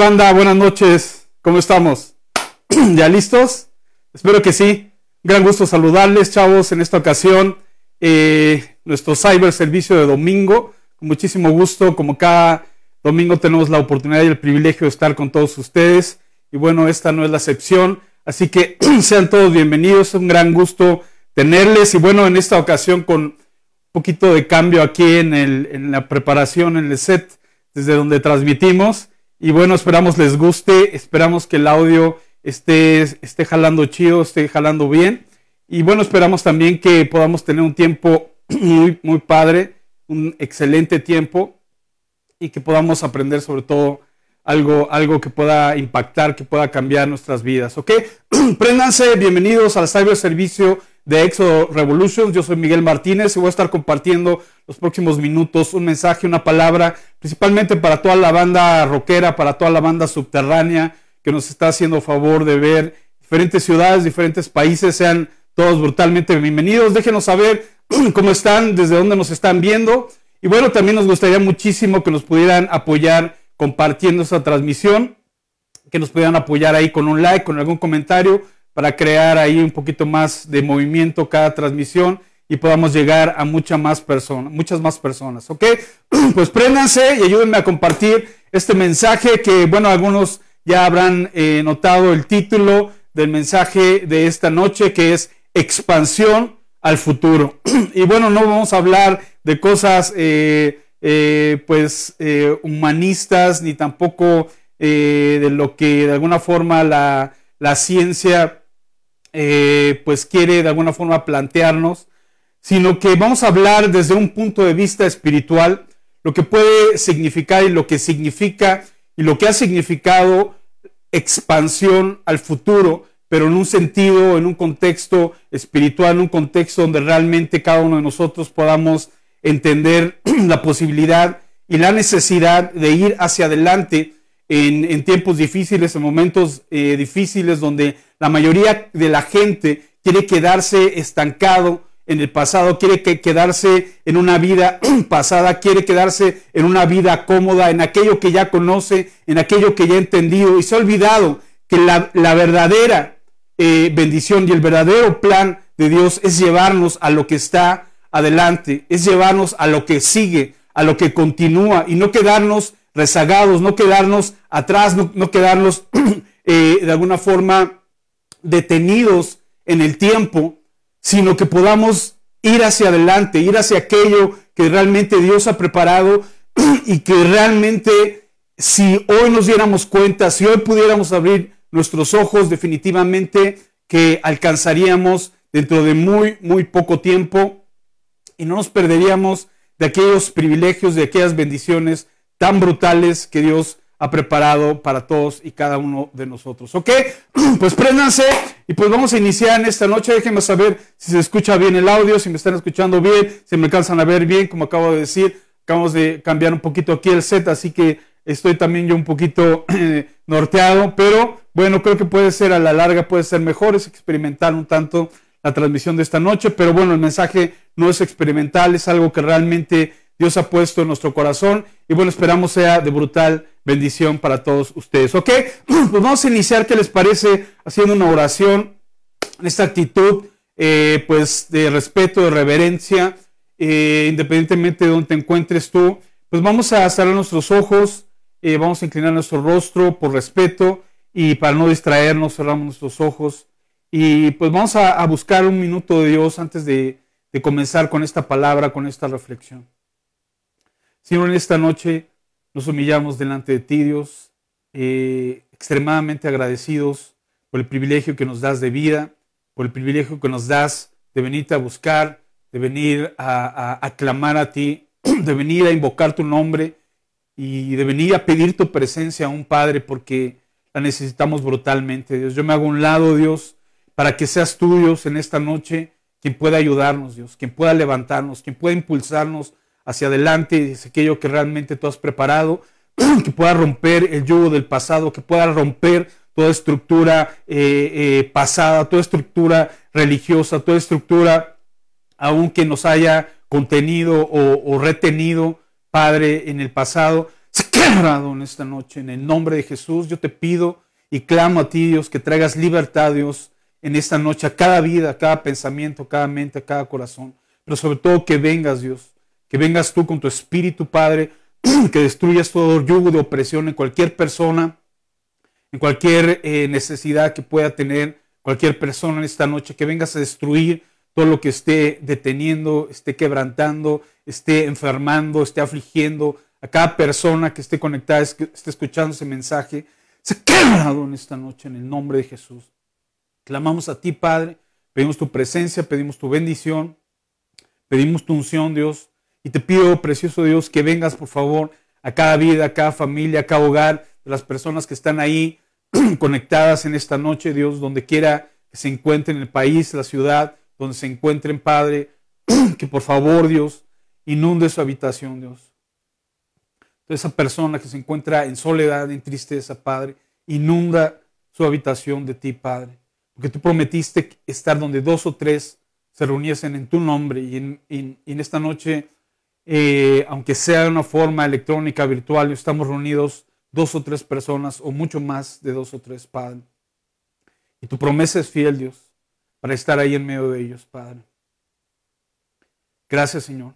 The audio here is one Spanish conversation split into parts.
banda? Buenas noches. ¿Cómo estamos? ¿Ya listos? Espero que sí. Gran gusto saludarles, chavos, en esta ocasión. Eh, nuestro cyber servicio de domingo. Con muchísimo gusto, como cada domingo tenemos la oportunidad y el privilegio de estar con todos ustedes. Y bueno, esta no es la excepción. Así que sean todos bienvenidos. un gran gusto tenerles. Y bueno, en esta ocasión con un poquito de cambio aquí en, el, en la preparación, en el set, desde donde transmitimos. Y bueno, esperamos les guste, esperamos que el audio esté, esté jalando chido, esté jalando bien. Y bueno, esperamos también que podamos tener un tiempo muy, muy padre, un excelente tiempo y que podamos aprender sobre todo algo, algo que pueda impactar, que pueda cambiar nuestras vidas, ¿ok? prendanse bienvenidos al Cyber Servicio de Exo Revolutions. Yo soy Miguel Martínez y voy a estar compartiendo los próximos minutos un mensaje, una palabra, principalmente para toda la banda rockera, para toda la banda subterránea que nos está haciendo favor de ver diferentes ciudades, diferentes países. Sean todos brutalmente bienvenidos. Déjenos saber cómo están, desde dónde nos están viendo. Y bueno, también nos gustaría muchísimo que nos pudieran apoyar compartiendo esta transmisión, que nos pudieran apoyar ahí con un like, con algún comentario para crear ahí un poquito más de movimiento cada transmisión y podamos llegar a mucha más muchas más personas, ¿ok? Pues préndanse y ayúdenme a compartir este mensaje que, bueno, algunos ya habrán eh, notado el título del mensaje de esta noche que es expansión al futuro. y bueno, no vamos a hablar de cosas eh, eh, pues humanistas ni tampoco de lo que de alguna forma la, la ciencia eh, pues quiere de alguna forma plantearnos, sino que vamos a hablar desde un punto de vista espiritual, lo que puede significar y lo que significa y lo que ha significado expansión al futuro, pero en un sentido, en un contexto espiritual, en un contexto donde realmente cada uno de nosotros podamos entender la posibilidad y la necesidad de ir hacia adelante en, tiempos difíciles, en momentos eh, difíciles donde la mayoría de la gente quiere quedarse estancado en el pasado, quiere quedarse en una vida pasada, quiere quedarse en una vida cómoda, en aquello que ya conoce, en aquello que ya ha entendido y se ha olvidado que la, verdadera eh, bendición y el verdadero plan de Dios es llevarnos a lo que está adelante, es llevarnos a lo que sigue, a lo que continúa y no quedarnos rezagados, no quedarnos atrás, no, quedarnos eh, de alguna forma detenidos en el tiempo, sino que podamos ir hacia adelante, ir hacia aquello que realmente Dios ha preparado y que realmente si hoy nos diéramos cuenta, si hoy pudiéramos abrir nuestros ojos, definitivamente que alcanzaríamos dentro de muy, muy poco tiempo y no nos perderíamos de aquellos privilegios, de aquellas bendiciones tan brutales que Dios ha preparado para todos y cada uno de nosotros. ¿Ok? Pues préndanse y pues vamos a iniciar en esta noche. Déjenme saber si se escucha bien el audio, si me están escuchando bien, si me alcanzan a ver bien, como acabo de decir. Acabamos de cambiar un poquito aquí el set, así que estoy también yo un poquito norteado, pero bueno, creo que puede ser a la larga, puede ser mejor, es experimentar un tanto la transmisión de esta noche, pero bueno, el mensaje no es experimental, es algo que realmente Dios ha puesto en nuestro corazón y bueno, esperamos sea de brutal bendición para todos ustedes. ¿Ok? Pues vamos a iniciar, ¿qué les parece? Haciendo una oración en esta actitud, eh, pues de respeto, de reverencia, eh, independientemente de donde te encuentres tú. Pues vamos a cerrar nuestros ojos, eh, vamos a inclinar nuestro rostro por respeto y para no distraernos cerramos nuestros ojos y pues vamos a, buscar un minuto de Dios antes de comenzar con esta palabra, con esta reflexión. Señor, en esta noche nos humillamos delante de ti, Dios, eh, extremadamente agradecidos por el privilegio que nos das de vida, por el privilegio que nos das de venirte a buscar, de venir a, aclamar a clamar a ti, de venir a invocar tu nombre y de venir a pedir tu presencia a un Padre porque la necesitamos brutalmente, Dios. Yo me hago un lado, Dios, para que seas tú, Dios, en esta noche, quien pueda ayudarnos, Dios, quien pueda levantarnos, quien pueda impulsarnos hacia adelante, es aquello que realmente tú has preparado, que pueda romper el yugo del pasado, que pueda romper toda estructura eh, eh, pasada, toda estructura religiosa, toda estructura aunque nos haya contenido o, retenido, Padre, en el pasado. Se en esta noche, en el nombre de Jesús, yo te pido y clamo a ti, Dios, que traigas libertad, Dios, en esta noche, a cada vida, a cada pensamiento, a cada mente, a cada corazón, pero sobre todo que vengas, Dios, que vengas tú con tu espíritu, Padre, que destruyas todo yugo de opresión en cualquier persona, en cualquier eh, necesidad que pueda tener cualquier persona en esta noche, que vengas a destruir todo lo que esté deteniendo, esté quebrantando, esté enfermando, esté afligiendo a cada persona que esté conectada, esté escuchando ese mensaje. Se quebrado en esta noche en el nombre de Jesús. Clamamos a ti, Padre, pedimos tu presencia, pedimos tu bendición, pedimos tu unción, Dios. Y te pido, precioso Dios, que vengas, por favor, a cada vida, a cada familia, a cada hogar, de las personas que están ahí conectadas en esta noche, Dios, donde quiera que se encuentren el país, la ciudad, donde se encuentren, Padre, que por favor, Dios, inunde su habitación, Dios. Toda esa persona que se encuentra en soledad, en tristeza, Padre, inunda su habitación de ti, Padre. Porque tú prometiste estar donde dos o tres se reuniesen en tu nombre y en esta noche eh, aunque sea de una forma electrónica, virtual, estamos reunidos dos o tres personas o mucho más de dos o tres, Padre. Y tu promesa es fiel, Dios, para estar ahí en medio de ellos, Padre. Gracias, Señor.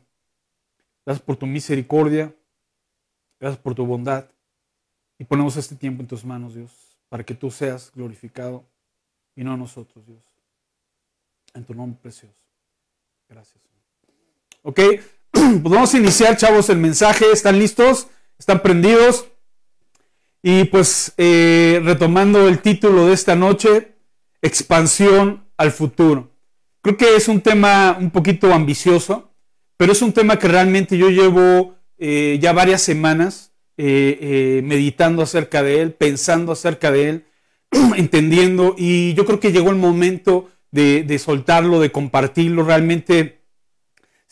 Gracias por tu misericordia. Gracias por tu bondad. Y ponemos este tiempo en tus manos, Dios, para que tú seas glorificado y no nosotros, Dios. En tu nombre precioso. Gracias. Señor. Ok, Pues vamos a iniciar, chavos, el mensaje. ¿Están listos? ¿Están prendidos? Y pues eh, retomando el título de esta noche, expansión al futuro. Creo que es un tema un poquito ambicioso, pero es un tema que realmente yo llevo eh, ya varias semanas eh, meditando acerca de él, pensando acerca de él, entendiendo, y yo creo que llegó el momento de, de soltarlo, de compartirlo. Realmente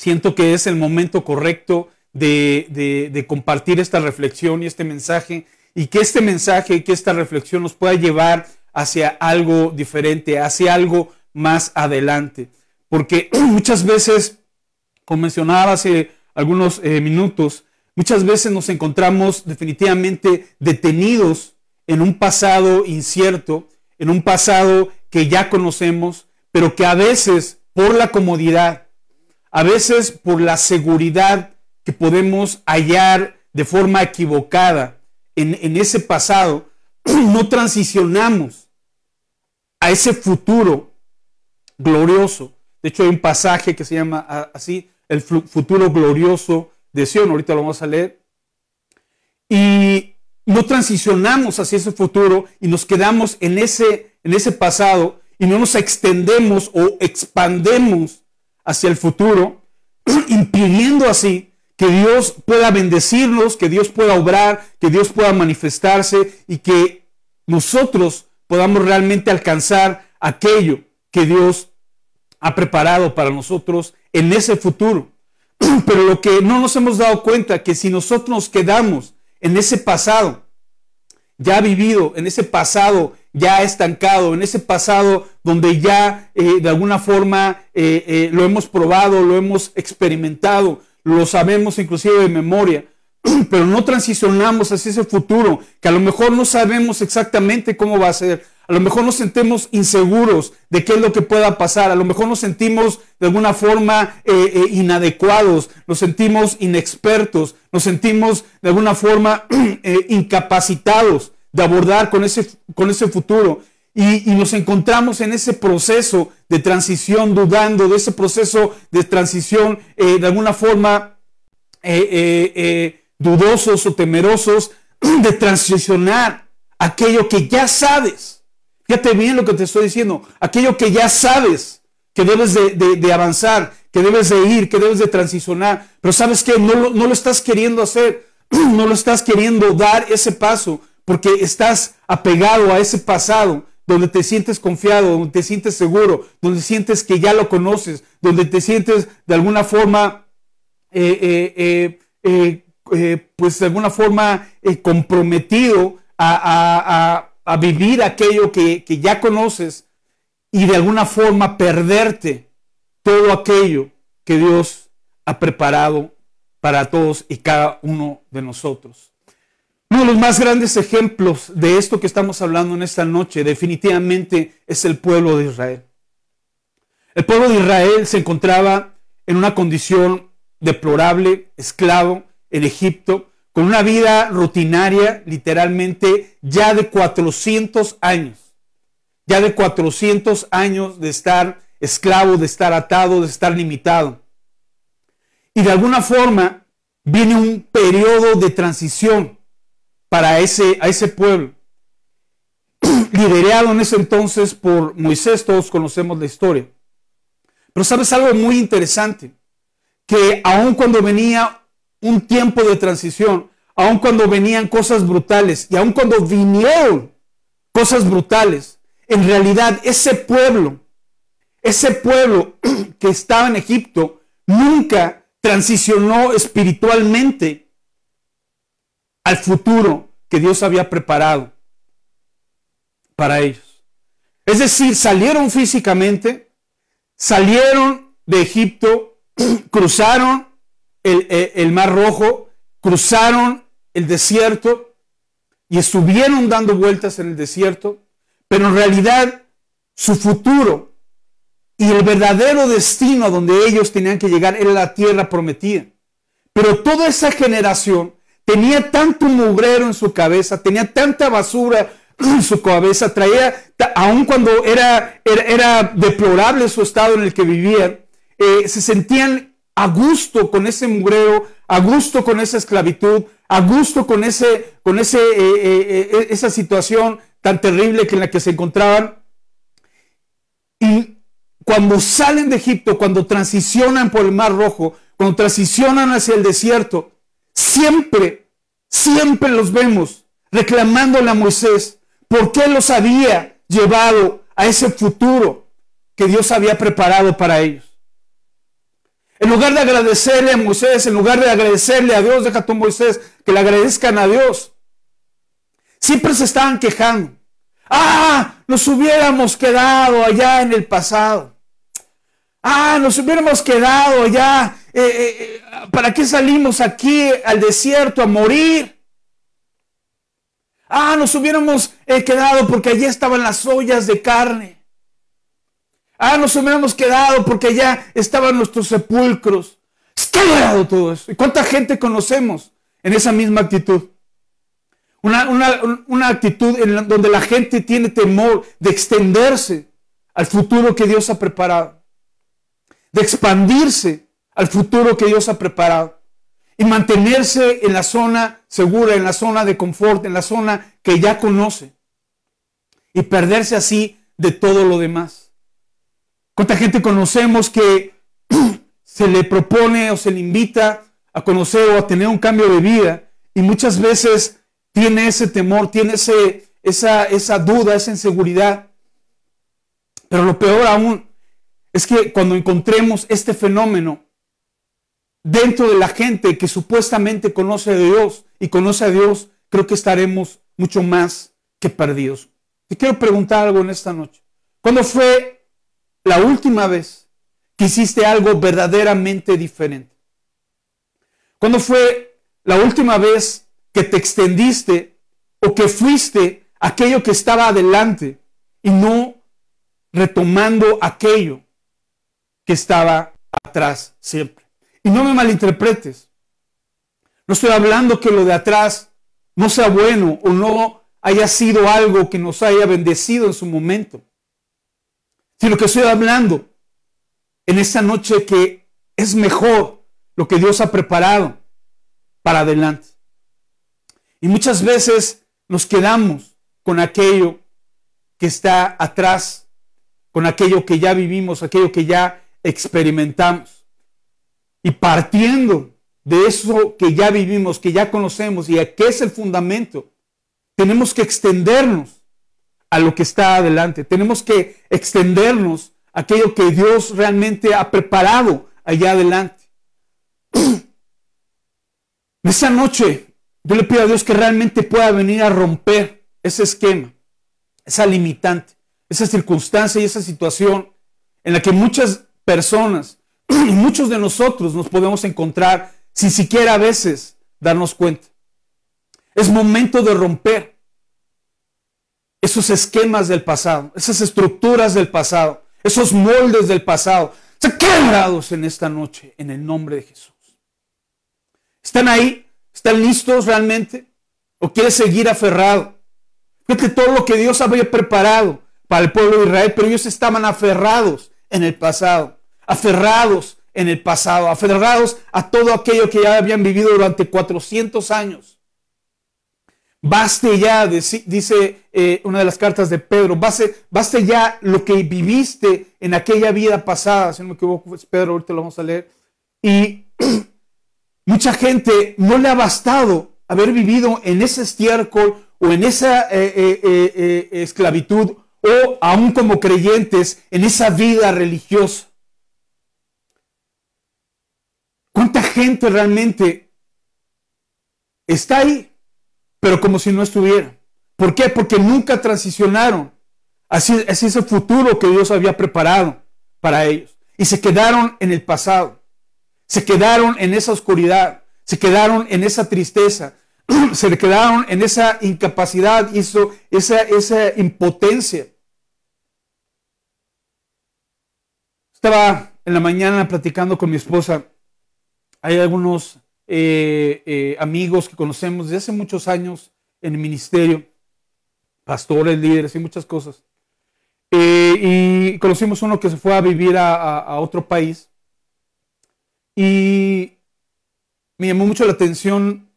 Siento que es el momento correcto de, compartir esta reflexión y este mensaje y que este mensaje, que esta reflexión nos pueda llevar hacia algo diferente, hacia algo más adelante. Porque muchas veces, como mencionaba hace algunos eh, minutos, muchas veces nos encontramos definitivamente detenidos en un pasado incierto, en un pasado que ya conocemos, pero que a veces por la comodidad, a veces por la seguridad que podemos hallar de forma equivocada en, ese pasado, no transicionamos a ese futuro glorioso. De hecho, hay un pasaje que se llama así, el futuro glorioso de Sion, ahorita lo vamos a leer. Y no transicionamos hacia ese futuro y nos quedamos en ese, en ese pasado y no nos extendemos o expandemos hacia el futuro, impidiendo así que Dios pueda bendecirnos, que Dios pueda obrar, que Dios pueda manifestarse y que nosotros podamos realmente alcanzar aquello que Dios ha preparado para nosotros en ese futuro. Pero lo que no nos hemos dado cuenta que si nosotros nos quedamos en ese pasado, ya vivido, en ese pasado ya estancado, en ese pasado donde ya eh, de alguna forma eh, eh, lo hemos probado, lo hemos experimentado, lo sabemos inclusive de memoria, pero no transicionamos hacia ese futuro, que a lo mejor no sabemos exactamente cómo va a ser, a lo mejor nos sentimos inseguros de qué es lo que pueda pasar, a lo mejor nos sentimos de alguna forma inadecuados, nos sentimos inexpertos, nos sentimos de alguna forma incapacitados de abordar con ese, con ese futuro. Y, nos encontramos en ese proceso de transición, dudando de ese proceso de transición, eh, de alguna forma eh, eh, dudosos o temerosos de transicionar aquello que ya sabes. Fíjate bien lo que te estoy diciendo, aquello que ya sabes que debes de, avanzar, que debes de ir, que debes de transicionar, pero sabes que no, no lo estás queriendo hacer, no lo estás queriendo dar ese paso porque estás apegado a ese pasado donde te sientes confiado, donde te sientes seguro, donde sientes que ya lo conoces, donde te sientes de alguna forma, eh, eh, eh, pues de alguna forma comprometido a, vivir aquello que ya conoces y de alguna forma perderte todo aquello que Dios ha preparado para todos y cada uno de nosotros. Uno de los más grandes ejemplos de esto que estamos hablando en esta noche definitivamente es el pueblo de Israel. El pueblo de Israel se encontraba en una condición deplorable, esclavo en Egipto, con una vida rutinaria literalmente ya de 400 años, ya de 400 años de estar esclavo, de estar atado, de estar limitado. Y de alguna forma viene un periodo de transición para ese, a ese pueblo. Liderado en ese entonces por Moisés, todos conocemos la historia. Pero sabes algo muy interesante, que aun cuando venía un tiempo de transición, aun cuando venían cosas brutales y aun cuando vinieron cosas brutales, en realidad ese pueblo, ese pueblo que estaba en Egipto, nunca transicionó espiritualmente al futuro que Dios había preparado para ellos. Es decir, salieron físicamente, salieron de Egipto, cruzaron eh, el, Mar Rojo, cruzaron el desierto y estuvieron dando vueltas en el desierto, pero en realidad su futuro y el verdadero destino a donde ellos tenían que llegar era la tierra prometida. Pero toda esa generación tenía tanto mugrero en su cabeza, tenía tanta basura en su cabeza, traía, aun cuando era, era, deplorable su estado en el que vivía, eh, se sentían a gusto con ese mugrero, a gusto con esa esclavitud, a gusto con, ese, con ese, eh, eh, e-, esa situación tan terrible que en la que se encontraban. Y cuando salen de Egipto, cuando transicionan por el Mar Rojo, cuando transicionan hacia el desierto, Siempre, siempre los vemos reclamándole a Moisés por qué los había llevado a ese futuro que Dios había preparado para ellos. En lugar de agradecerle a Moisés, en lugar de agradecerle a Dios, deja tú Moisés, que le agradezcan a Dios. Siempre se estaban quejando. Ah, nos hubiéramos quedado allá en el pasado. Ah, nos hubiéramos quedado allá eh, eh, eh, ¿para qué salimos aquí al desierto a morir? Ah, nos hubiéramos quedado porque allí estaban las ollas de carne. Ah, nos hubiéramos quedado porque allá estaban nuestros sepulcros. Está dado todo eso. ¿Y cuánta gente conocemos en esa misma actitud? Una, actitud en donde la gente tiene temor de extenderse al futuro que Dios ha preparado, de expandirse al futuro que Dios ha preparado. Y mantenerse en la zona segura, en la zona de confort, en la zona que ya conoce. Y perderse así de todo lo demás. ¿Cuánta gente conocemos que se le propone o se le invita a conocer o a tener un cambio de vida? Y muchas veces tiene ese temor, tiene esa duda, esa inseguridad. Pero lo peor aún es que cuando encontremos este fenómeno, dentro de la gente que supuestamente conoce a Dios y conoce a Dios, creo que estaremos mucho más que perdidos. Te quiero preguntar algo en esta noche. ¿Cuándo fue la última vez que hiciste algo verdaderamente diferente? ¿Cuándo fue la última vez que te extendiste o que fuiste aquello que estaba adelante y no retomando aquello que estaba atrás siempre? Y no me malinterpretes. No estoy hablando que lo de atrás no sea bueno o no haya sido algo que nos haya bendecido en su momento. Sino que estoy hablando en esta noche que es mejor lo que Dios ha preparado para adelante. Y muchas veces nos quedamos con aquello que está atrás, con aquello que ya vivimos, aquello que ya experimentamos. Y partiendo de eso que ya vivimos, que ya conocemos y a qué es el fundamento, tenemos que extendernos a lo que está adelante. Tenemos que extendernos a aquello que Dios realmente ha preparado allá adelante. Esa noche yo le pido a Dios que realmente pueda venir a romper ese esquema, esa limitante, esa circunstancia y esa situación en la que muchas personas muchos de nosotros nos podemos encontrar sin siquiera a veces darnos cuenta. Es momento de romper esos esquemas del pasado, esas estructuras del pasado, esos moldes del pasado. ¿Se quebrados en esta noche en el nombre de Jesús. ¿Están ahí? ¿Están listos realmente? ¿O quieres seguir aferrado? que todo lo que Dios había preparado para el pueblo de Israel, pero ellos estaban aferrados en el pasado aferrados en el pasado, aferrados a todo aquello que ya habían vivido durante 400 años. Baste ya, dice eh, una de las cartas de Pedro, baste, ya lo que viviste en aquella vida pasada, si no me equivoco, Pedro, ahorita lo vamos a leer. Y mucha gente no le ha bastado haber vivido en ese estiércol o en esa eh, eh, esclavitud o aún como creyentes en esa vida religiosa. ¿Cuánta gente realmente está ahí, pero como si no estuviera? ¿Por qué? Porque nunca transicionaron hacia ese futuro que Dios había preparado para ellos. Y se quedaron en el pasado, se quedaron en esa oscuridad, se quedaron en esa tristeza, se quedaron en esa incapacidad, hizo esa, esa impotencia. Estaba en la mañana platicando con mi esposa hay algunos eh, eh, amigos que conocemos desde hace muchos años en el ministerio, pastores, líderes y muchas cosas. Eh, y conocimos uno que se fue a vivir a, otro país. Y me llamó mucho la atención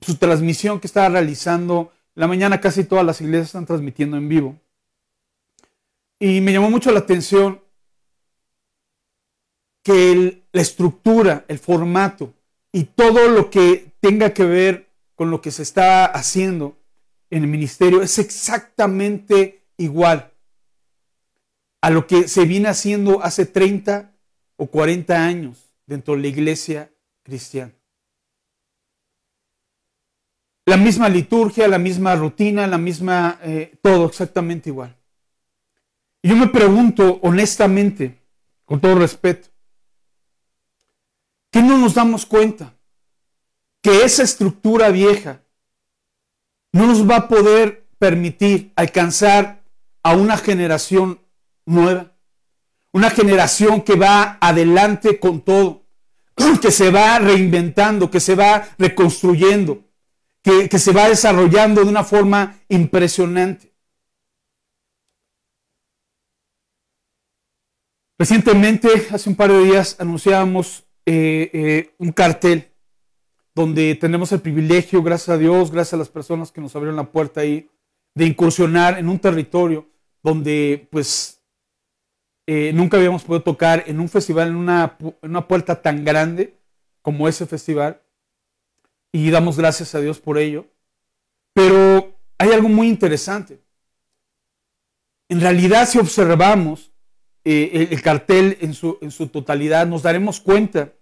su transmisión que estaba realizando. La mañana casi todas las iglesias están transmitiendo en vivo. Y me llamó mucho la atención que la estructura, el formato y todo lo que tenga que ver con lo que se está haciendo en el ministerio es exactamente igual a lo que se viene haciendo hace 30 o 40 años dentro de la iglesia cristiana. La misma liturgia, la misma rutina, la misma, eh, todo exactamente igual. Y yo me pregunto honestamente, con todo respeto, que no nos damos cuenta que esa estructura vieja no nos va a poder permitir alcanzar a una generación nueva, una generación que va adelante con todo, que se va reinventando, que se va reconstruyendo, que, que se va desarrollando de una forma impresionante. Recientemente, hace un par de días, anunciábamos eh, eh, un cartel donde tenemos el privilegio, gracias a Dios, gracias a las personas que nos abrieron la puerta ahí, de incursionar en un territorio donde pues eh, nunca habíamos podido tocar en un festival, en una, en una, puerta tan grande como ese festival. Y damos gracias a Dios por ello. Pero hay algo muy interesante. En realidad, si observamos, eh, el cartel en su, totalidad, nos daremos cuenta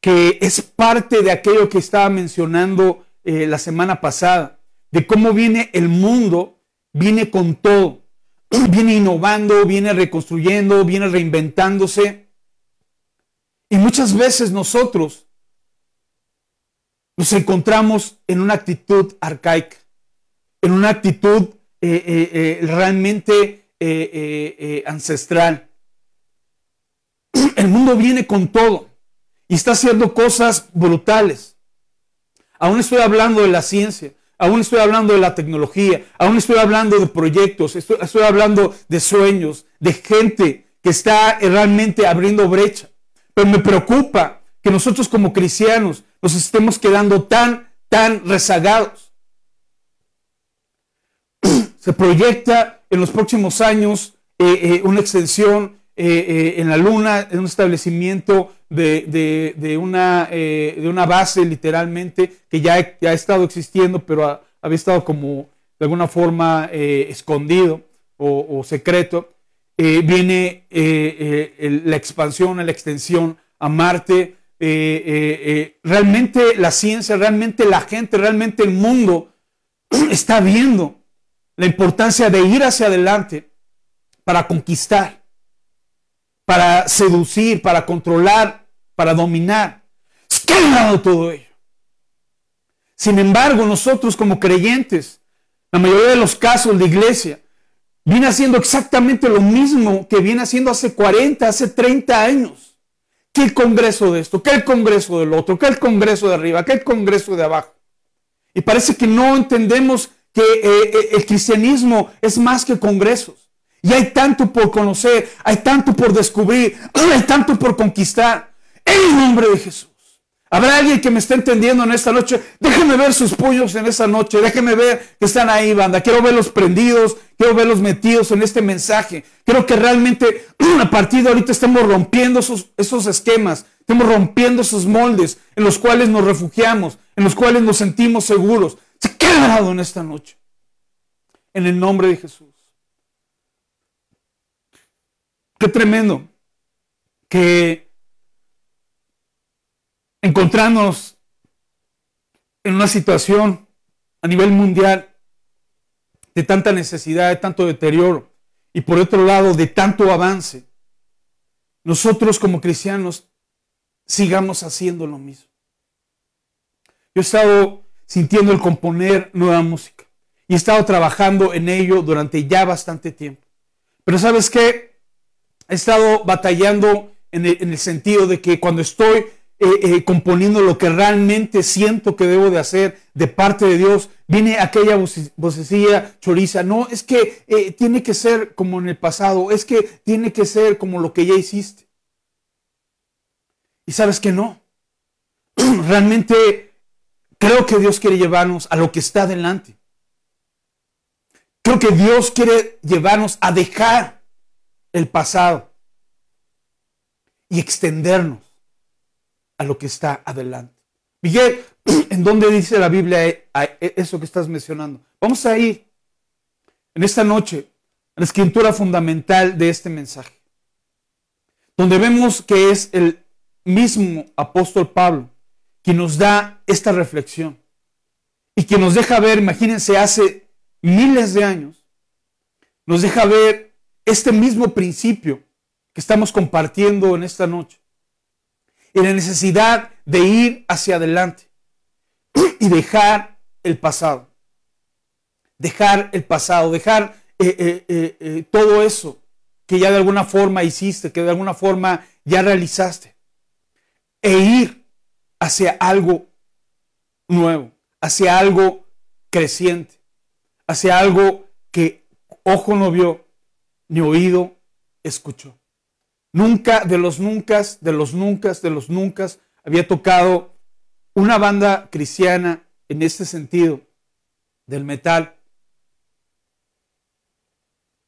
que es parte de aquello que estaba mencionando eh, la semana pasada, de cómo viene el mundo, viene con todo, viene innovando, viene reconstruyendo, viene reinventándose. Y muchas veces nosotros nos encontramos en una actitud arcaica, en una actitud eh, realmente eh, eh, eh, ancestral. El mundo viene con todo y está haciendo cosas brutales. Aún estoy hablando de la ciencia, aún estoy hablando de la tecnología, aún estoy hablando de proyectos, estoy, estoy hablando de sueños, de gente que está realmente abriendo brecha. Pero me preocupa que nosotros como cristianos nos estemos quedando tan, tan rezagados se proyecta en los próximos años eh, eh, una extensión eh, en la Luna, en un establecimiento de, una, de una, base literalmente que ya, ha estado existiendo, pero había estado como de alguna forma escondido o, secreto. viene la expansión, la extensión a Marte. realmente la ciencia, realmente la gente, realmente el mundo está viendo la importancia de ir hacia adelante para conquistar, para seducir, para controlar, para dominar. Escándalo todo ello. Sin embargo, nosotros como creyentes, la mayoría de los casos de iglesia viene haciendo exactamente lo mismo que viene haciendo hace 40, hace 30 años. ¿Qué el Congreso de esto, ¿Qué el Congreso del otro, ¿Qué el Congreso de arriba, ¿Qué el Congreso de abajo. Y parece que no entendemos que eh, eh, el cristianismo es más que congresos. Y hay tanto por conocer, hay tanto por descubrir, hay tanto por conquistar. En el nombre de Jesús. Habrá alguien que me esté entendiendo en esta noche. Déjenme ver sus pollos en esta noche. Déjenme ver que están ahí, banda. Quiero verlos prendidos. Quiero verlos metidos en este mensaje. Quiero que realmente a partir de ahorita estemos rompiendo esos, esquemas. Estamos rompiendo esos moldes en los cuales nos refugiamos, en los cuales nos sentimos seguros en esta noche. En el nombre de Jesús. Qué tremendo que encontrarnos en una situación a nivel mundial de tanta necesidad, de tanto deterioro y por otro lado de tanto avance, nosotros como cristianos sigamos haciendo lo mismo. Yo he estado sintiendo el componer nueva música. Y he estado trabajando en ello durante ya bastante tiempo. Pero sabes qué? He estado batallando en el, sentido de que cuando estoy eh, eh, componiendo lo que realmente siento que debo de hacer de parte de Dios, viene aquella vocecilla choriza. No, es que eh, tiene que ser como en el pasado, es que tiene que ser como lo que ya hiciste. Y sabes que no. Realmente Creo que Dios quiere llevarnos a lo que está adelante. Creo que Dios quiere llevarnos a dejar el pasado y extendernos a lo que está adelante. Miguel, ¿en dónde dice la Biblia eh, eh, eh, eso que estás mencionando? Vamos a ir en esta noche a la escritura fundamental de este mensaje, donde vemos que es el mismo apóstol Pablo que nos da esta reflexión y que nos deja ver, imagínense, hace miles de años, nos deja ver este mismo principio que estamos compartiendo en esta noche y la necesidad de ir hacia adelante y dejar el pasado, dejar el pasado, dejar eh, eh, eh, todo eso que ya de alguna forma hiciste, que de alguna forma ya realizaste, e ir hacia algo nuevo, hacia algo creciente, hacia algo que ojo no vio, ni oído escuchó. Nunca, de los nunca, de los nunca, de los nunca, había tocado una banda cristiana en este sentido del metal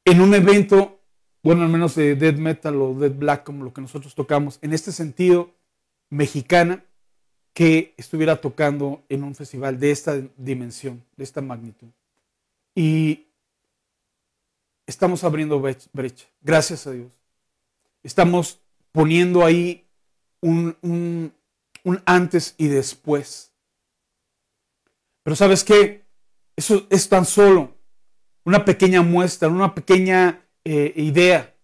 en un evento, bueno, al menos de death metal o death black, como lo que nosotros tocamos, en este sentido, mexicana, que estuviera tocando en un festival de esta dimensión, de esta magnitud. Y estamos abriendo brecha, gracias a Dios. Estamos poniendo ahí un, antes y después. Pero sabes qué? Eso es tan solo una pequeña muestra, una pequeña eh, idea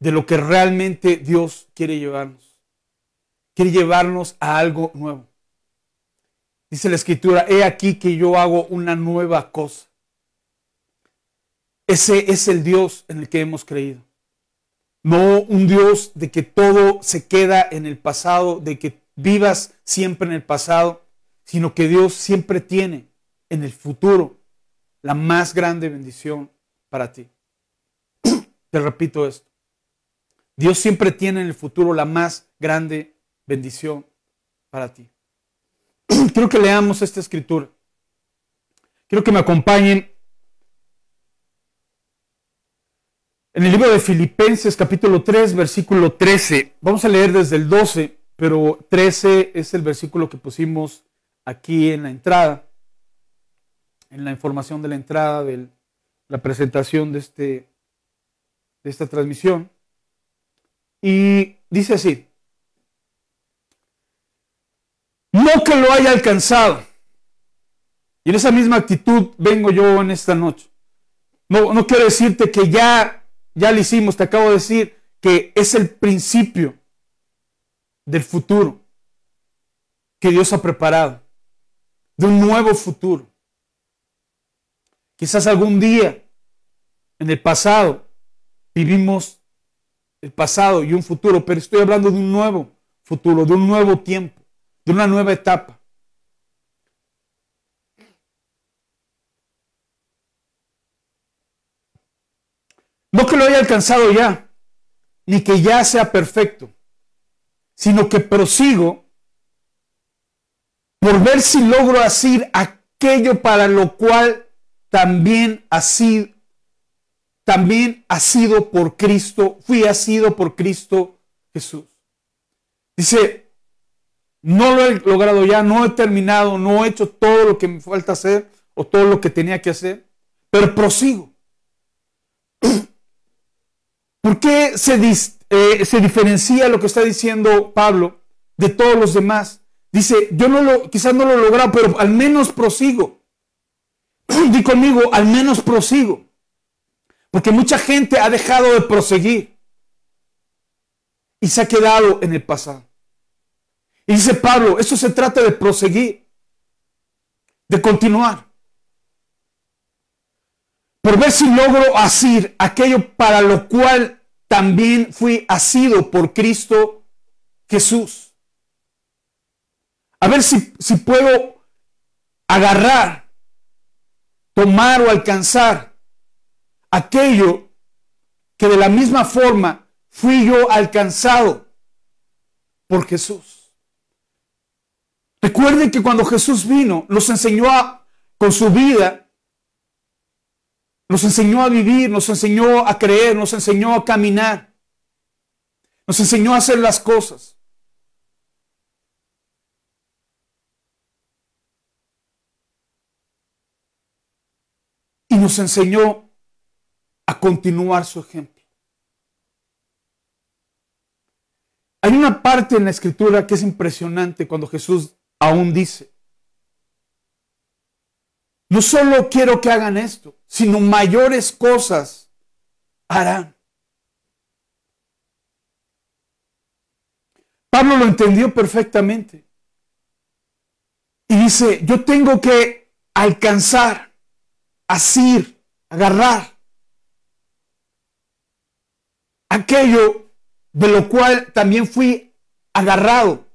de lo que realmente Dios quiere llevarnos. Quiere llevarnos a algo nuevo. Dice la escritura, he aquí que yo hago una nueva cosa. Ese es el Dios en el que hemos creído. No un Dios de que todo se queda en el pasado, de que vivas siempre en el pasado, sino que Dios siempre tiene en el futuro la más grande bendición para ti. Te repito esto. Dios siempre tiene en el futuro la más grande bendición para ti. Quiero que leamos esta escritura. Quiero que me acompañen en el libro de Filipenses capítulo 3, versículo 13. Vamos a leer desde el 12, pero 13 es el versículo que pusimos aquí en la entrada, en la información de la entrada de la presentación de, este, de esta transmisión. Y dice así, que lo haya alcanzado. Y en esa misma actitud vengo yo en esta noche. No, no quiero decirte que ya, ya lo hicimos, te acabo de decir que es el principio del futuro que Dios ha preparado, de un nuevo futuro. Quizás algún día en el pasado vivimos el pasado y un futuro, pero estoy hablando de un nuevo futuro, de un nuevo tiempo de una nueva etapa. No que lo haya alcanzado ya, ni que ya sea perfecto, sino que prosigo por ver si logro hacer aquello para lo cual también ha sido, también ha sido por Cristo, fui sido por Cristo Jesús. Dice no lo he logrado ya, no he terminado, no he hecho todo lo que me falta hacer o todo lo que tenía que hacer, pero prosigo. ¿Por qué se, eh, se diferencia lo que está diciendo Pablo de todos los demás? Dice, yo no lo, quizás no lo he logrado, pero al menos prosigo. Di conmigo, al menos prosigo. Porque mucha gente ha dejado de proseguir y se ha quedado en el pasado. Y dice Pablo, eso se trata de proseguir, de continuar, por ver si logro asir aquello para lo cual también fui asido por Cristo Jesús. A ver si puedo agarrar, tomar o alcanzar aquello que de la misma forma fui yo alcanzado por Jesús. Recuerden que cuando Jesús vino, nos enseñó a, con su vida, nos enseñó a vivir, nos enseñó a creer, nos enseñó a caminar, nos enseñó a hacer las cosas. Y nos enseñó a continuar su ejemplo. Hay una parte en la escritura que es impresionante cuando Jesús aún dice, no solo quiero que hagan esto, sino mayores cosas harán. Pablo lo entendió perfectamente. Y dice, yo tengo que alcanzar, asir, agarrar aquello de lo cual también fui agarrado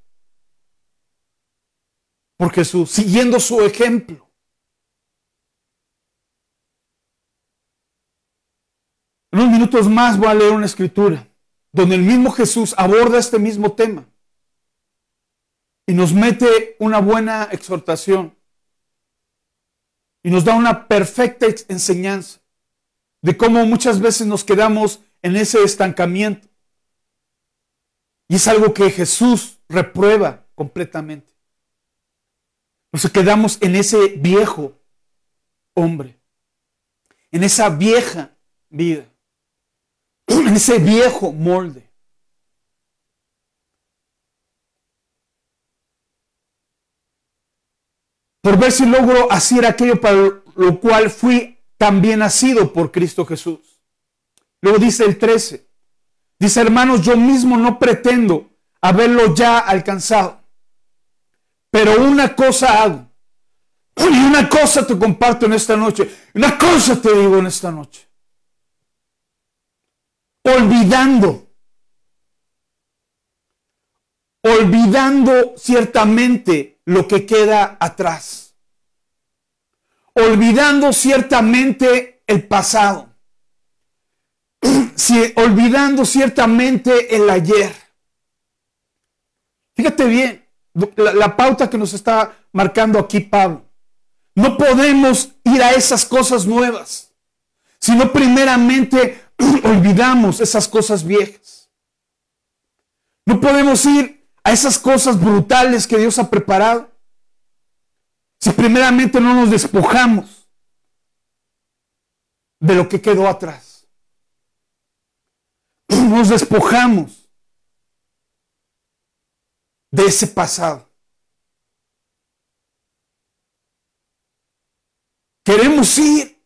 por Jesús, siguiendo su ejemplo. En unos minutos más voy a leer una escritura donde el mismo Jesús aborda este mismo tema y nos mete una buena exhortación y nos da una perfecta enseñanza de cómo muchas veces nos quedamos en ese estancamiento. Y es algo que Jesús reprueba completamente. Nos quedamos en ese viejo hombre, en esa vieja vida, en ese viejo molde. Por ver si logro hacer aquello para lo cual fui también nacido por Cristo Jesús. Luego dice el 13. Dice, hermanos, yo mismo no pretendo haberlo ya alcanzado. Pero una cosa hago. una cosa te comparto en esta noche. Una cosa te digo en esta noche. Olvidando. Olvidando ciertamente lo que queda atrás. Olvidando ciertamente el pasado. olvidando ciertamente el ayer. Fíjate bien la, pauta que nos está marcando aquí Pablo. No podemos ir a esas cosas nuevas, sino primeramente olvidamos esas cosas viejas. No podemos ir a esas cosas brutales que Dios ha preparado si primeramente no nos despojamos de lo que quedó atrás. Nos despojamos de ese pasado. Queremos ir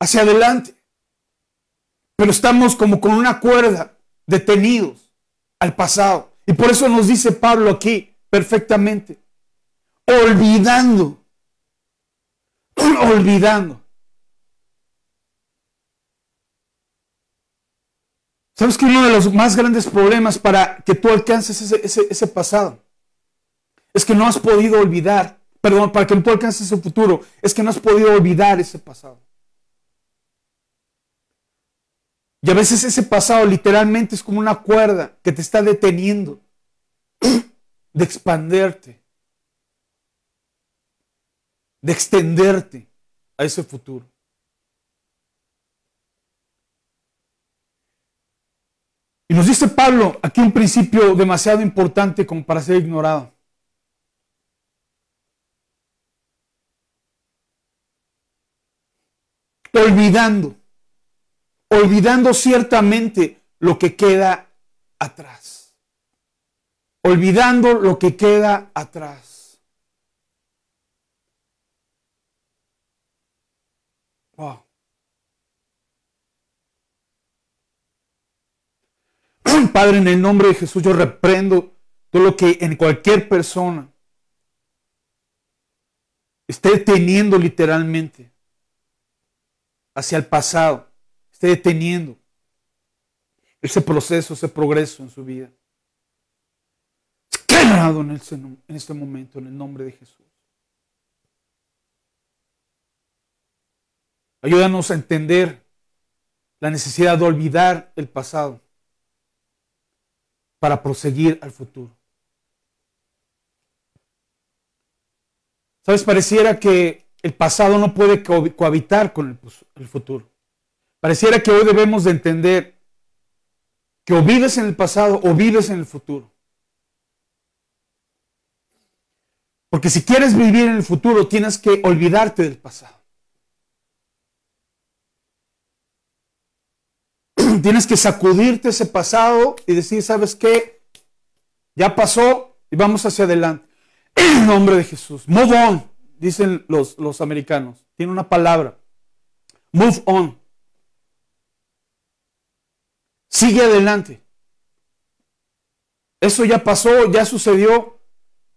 hacia adelante, pero estamos como con una cuerda detenidos al pasado. Y por eso nos dice Pablo aquí perfectamente, olvidando, olvidando ¿Sabes que uno de los más grandes problemas para que tú alcances ese, pasado es que no has podido olvidar, perdón, para que tú alcances ese futuro, es que no has podido olvidar ese pasado. Y a veces ese pasado literalmente es como una cuerda que te está deteniendo de expanderte, de extenderte a ese futuro. Y nos dice Pablo aquí un principio demasiado importante como para ser ignorado. Olvidando, olvidando ciertamente lo que queda atrás. Olvidando lo que queda atrás. Padre, en el nombre de Jesús, yo reprendo todo lo que en cualquier persona esté deteniendo literalmente hacia el pasado, esté deteniendo ese proceso, ese progreso en su vida. Quebrado en, en este momento, en el nombre de Jesús. Ayúdanos a entender la necesidad de olvidar el pasado para proseguir al futuro. Sabes, pareciera que el pasado no puede cohabitar con el, pues, el futuro. Pareciera que hoy debemos de entender que o vives en el pasado o vives en el futuro. Porque si quieres vivir en el futuro, tienes que olvidarte del pasado. tienes que sacudirte ese pasado y decir, ¿sabes qué? Ya pasó y vamos hacia adelante. En nombre de Jesús. Move on, dicen los, los americanos. Tiene una palabra. Move on. Sigue adelante. Eso ya pasó, ya sucedió.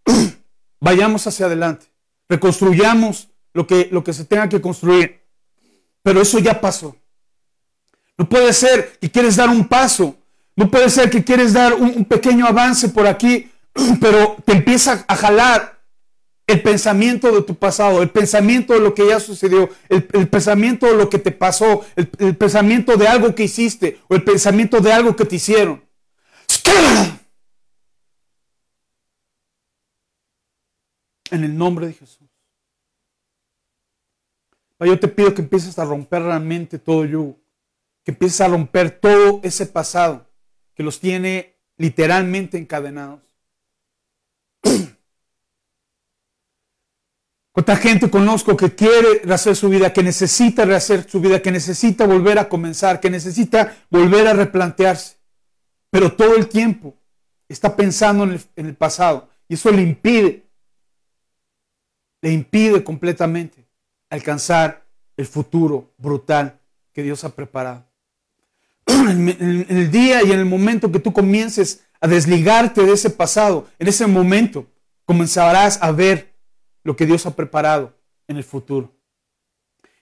Vayamos hacia adelante. Reconstruyamos lo que, lo que se tenga que construir. Pero eso ya pasó. No puede ser que quieres dar un paso. No puede ser que quieres dar un, pequeño avance por aquí, pero te empieza a jalar el pensamiento de tu pasado, el pensamiento de lo que ya sucedió, el, pensamiento de lo que te pasó, el, pensamiento de algo que hiciste o el pensamiento de algo que te hicieron. En el nombre de Jesús. Yo te pido que empieces a romper realmente todo yo que empieza a romper todo ese pasado que los tiene literalmente encadenados. ¿Cuánta gente conozco que quiere rehacer su vida, que necesita rehacer su vida, que necesita volver a comenzar, que necesita volver a replantearse? Pero todo el tiempo está pensando en el, en el pasado y eso le impide, le impide completamente alcanzar el futuro brutal que Dios ha preparado. en el día y en el momento que tú comiences a desligarte de ese pasado, en ese momento comenzarás a ver lo que Dios ha preparado en el futuro.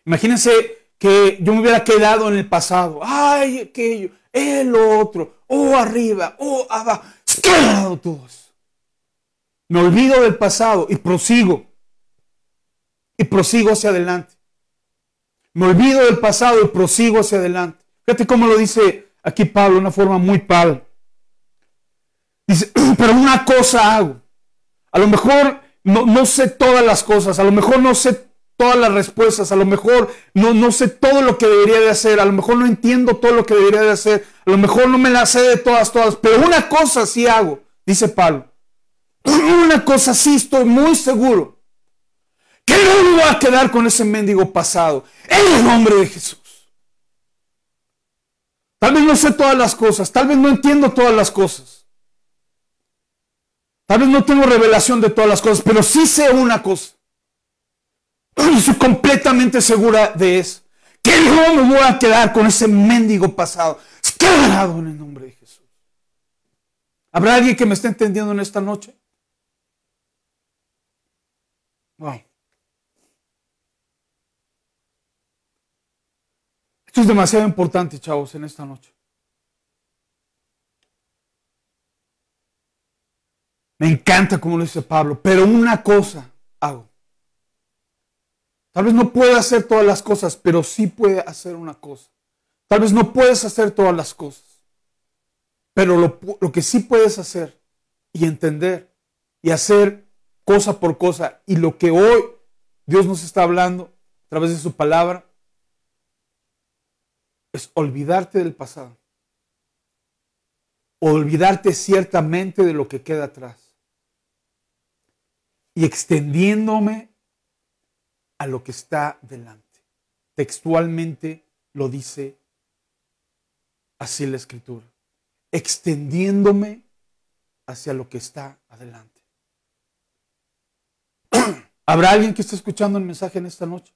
Imagínense que yo me hubiera quedado en el pasado. Ay, aquello, el otro, o oh, arriba, o oh, abajo. Quedado todos. Me olvido del pasado y prosigo. Y prosigo hacia adelante. Me olvido del pasado y prosigo hacia adelante. Fíjate cómo lo dice aquí Pablo, de una forma muy pal. Dice, pero una cosa hago. A lo mejor no, sé todas las cosas, a lo mejor no sé todas las respuestas, a lo mejor no, no sé todo lo que debería de hacer, a lo mejor no entiendo todo lo que debería de hacer, a lo mejor no me la sé de todas, todas, pero una cosa sí hago, dice Pablo. Una cosa sí estoy muy seguro, que no me voy a quedar con ese mendigo pasado. En el nombre de Jesús. Tal vez no sé todas las cosas, tal vez no entiendo todas las cosas. Tal vez no tengo revelación de todas las cosas, pero sí sé una cosa. Y estoy completamente segura de eso. Que no me voy a quedar con ese mendigo pasado. Es en el nombre de Jesús. ¿Habrá alguien que me esté entendiendo en esta noche? Esto es demasiado importante, chavos, en esta noche. Me encanta como lo dice Pablo, pero una cosa hago. Tal vez no pueda hacer todas las cosas, pero sí puede hacer una cosa. Tal vez no puedes hacer todas las cosas, pero lo, lo que sí puedes hacer y entender y hacer cosa por cosa y lo que hoy Dios nos está hablando a través de su palabra es olvidarte del pasado. Olvidarte ciertamente de lo que queda atrás. Y extendiéndome a lo que está delante. Textualmente lo dice así la escritura. Extendiéndome hacia lo que está adelante. ¿Habrá alguien que esté escuchando el mensaje en esta noche?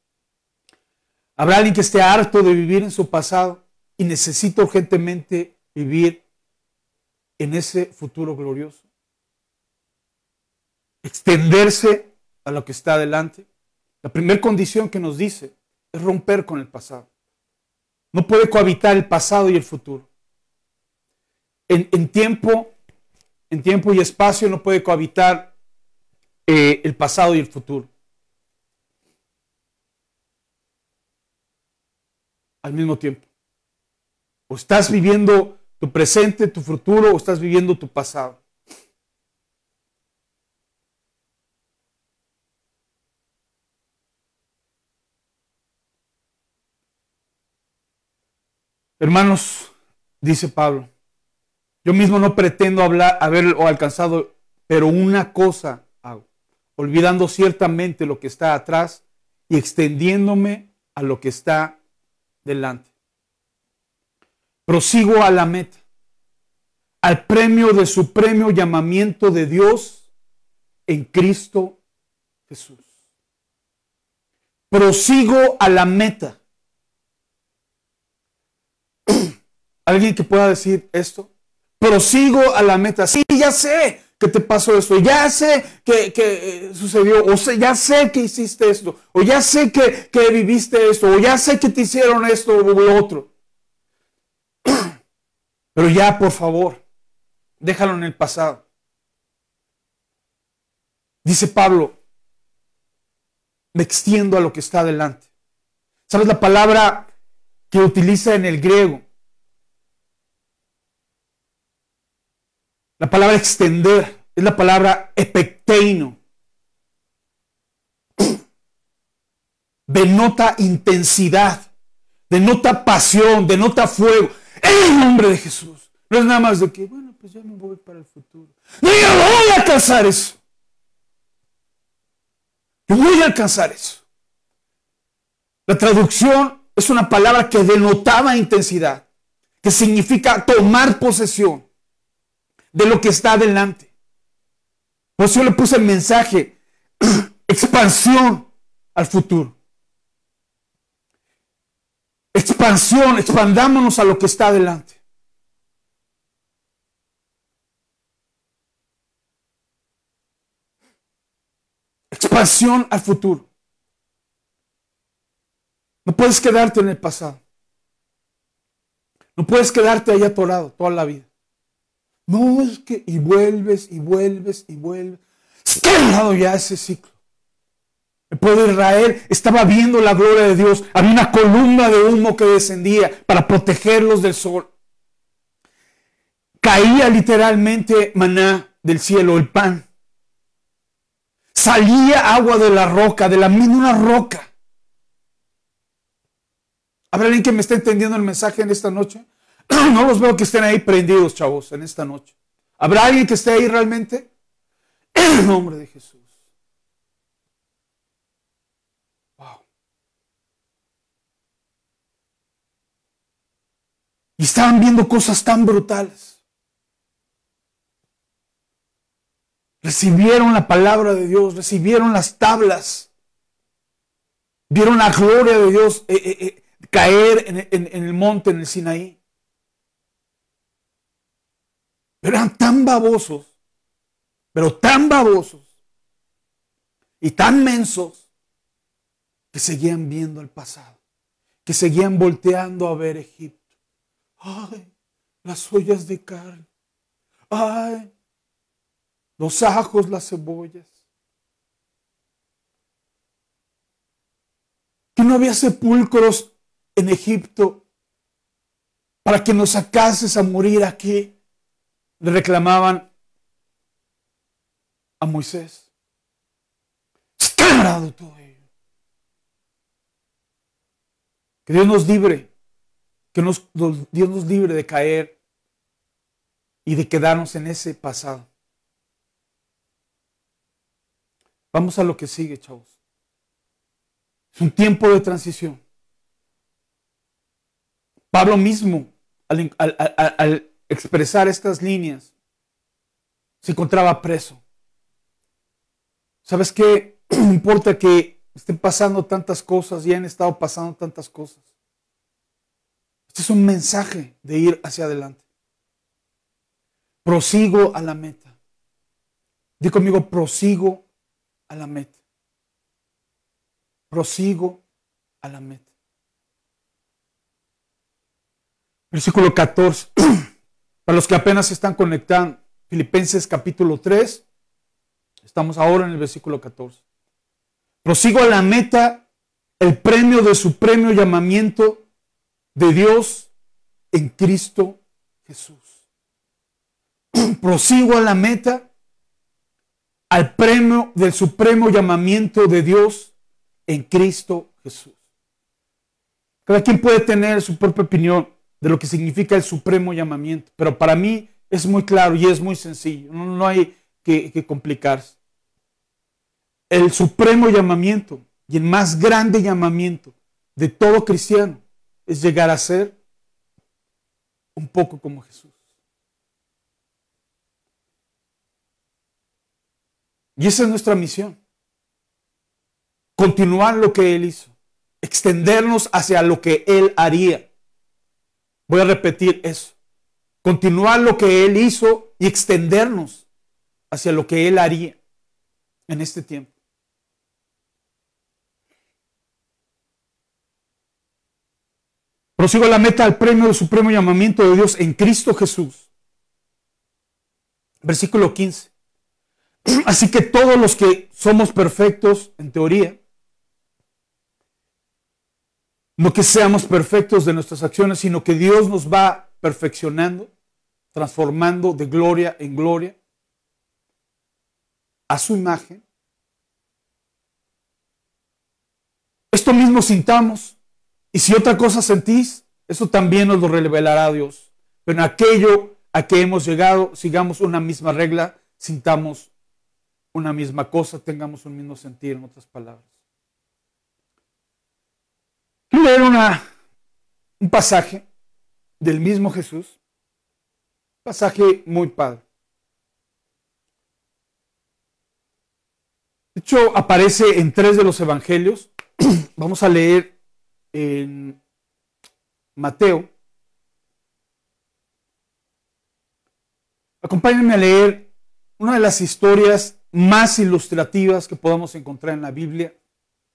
Habrá alguien que esté harto de vivir en su pasado y necesita urgentemente vivir en ese futuro glorioso. Extenderse a lo que está adelante. La primera condición que nos dice es romper con el pasado. No puede cohabitar el pasado y el futuro. En, tiempo, en tiempo y espacio no puede cohabitar eh, el pasado y el futuro. al mismo tiempo. O estás viviendo tu presente, tu futuro, o estás viviendo tu pasado. Hermanos, dice Pablo, yo mismo no pretendo hablar, haber o alcanzado, pero una cosa hago, olvidando ciertamente lo que está atrás y extendiéndome a lo que está delante. Prosigo a la meta, al premio de su premio llamamiento de Dios en Cristo Jesús. Prosigo a la meta. ¿Alguien que pueda decir esto? Prosigo a la meta. Sí, ya sé, que te pasó esto, ya sé que, eh, sucedió, o ya sé que hiciste esto, o ya sé que, que viviste esto, o ya sé que te hicieron esto o lo otro. Pero ya, por favor, déjalo en el pasado. Dice Pablo, me extiendo a lo que está adelante. ¿Sabes la palabra que utiliza en el griego? La palabra extender es la palabra epecteino. Denota intensidad, denota pasión, denota fuego. En el nombre de Jesús. No es nada más de que, bueno, pues ya me voy para el futuro. No, yo voy a alcanzar eso. Yo voy a alcanzar eso. La traducción es una palabra que denotaba intensidad, que significa tomar posesión de lo que está adelante. Por eso yo le puse el mensaje, expansión al futuro. Expansión, expandámonos a lo que está adelante. Expansión al futuro. No puedes quedarte en el pasado. No puedes quedarte ahí atorado toda la vida. No, es que, y vuelves, y vuelves, y vuelves. Está lado ya ese ciclo. El pueblo de Israel estaba viendo la gloria de Dios. Había una columna de humo que descendía para protegerlos del sol. Caía literalmente maná del cielo, el pan. Salía agua de la roca, de la misma roca. ¿Habrá alguien que me esté entendiendo el mensaje en esta noche? no los veo que estén ahí prendidos, chavos, en esta noche. ¿Habrá alguien que esté ahí realmente? En el nombre de Jesús. Wow. Y estaban viendo cosas tan brutales. Recibieron la palabra de Dios, recibieron las tablas, vieron la gloria de Dios eh, eh, eh, caer en el monte, en el Sinaí. Pero eran tan babosos, pero tan babosos y tan mensos que seguían viendo el pasado, que seguían volteando a ver Egipto. Ay, las ollas de carne. Ay, los ajos, las cebollas. Que no había sepulcros en Egipto para que nos sacases a morir aquí le reclamaban a Moisés. Está todo ello. Que Dios nos libre, que Dios nos libre de caer y de quedarnos en ese pasado. Vamos a lo que sigue, chavos. Es un tiempo de transición. Pablo mismo, al expresar estas líneas, se encontraba preso. ¿Sabes qué? No importa que estén pasando tantas cosas y han estado pasando tantas cosas. Este es un mensaje de ir hacia adelante. Prosigo a la meta. Dí conmigo, prosigo a la meta. Prosigo a la meta. Versículo 14. Para los que apenas se están conectando, Filipenses capítulo 3, estamos ahora en el versículo 14. Prosigo a la meta, el premio de supremo llamamiento de Dios en Cristo Jesús. Prosigo a la meta, al premio del supremo llamamiento de Dios en Cristo Jesús. Cada quien puede tener su propia opinión de lo que significa el supremo llamamiento. Pero para mí es muy claro y es muy sencillo, no, hay que complicarse. El supremo llamamiento y el más grande llamamiento de todo cristiano es llegar a ser un poco como Jesús. Y esa es nuestra misión. Continuar lo que Él hizo. Extendernos hacia lo que Él haría. Voy a repetir eso. Continuar lo que Él hizo y extendernos hacia lo que Él haría en este tiempo. Prosigo la meta al premio del supremo llamamiento de Dios en Cristo Jesús. Versículo 15. Así que todos los que somos perfectos, en teoría, no que seamos perfectos de nuestras acciones, sino que Dios nos va perfeccionando, transformando de gloria en gloria a su imagen. Esto mismo sintamos. Y si otra cosa sentís, eso también nos lo revelará Dios. Pero en aquello a que hemos llegado, sigamos una misma regla, sintamos una misma cosa, tengamos un mismo sentir, en otras palabras leer una, un pasaje del mismo Jesús, pasaje muy padre. De hecho, aparece en tres de los evangelios. Vamos a leer en Mateo. Acompáñenme a leer una de las historias más ilustrativas que podamos encontrar en la Biblia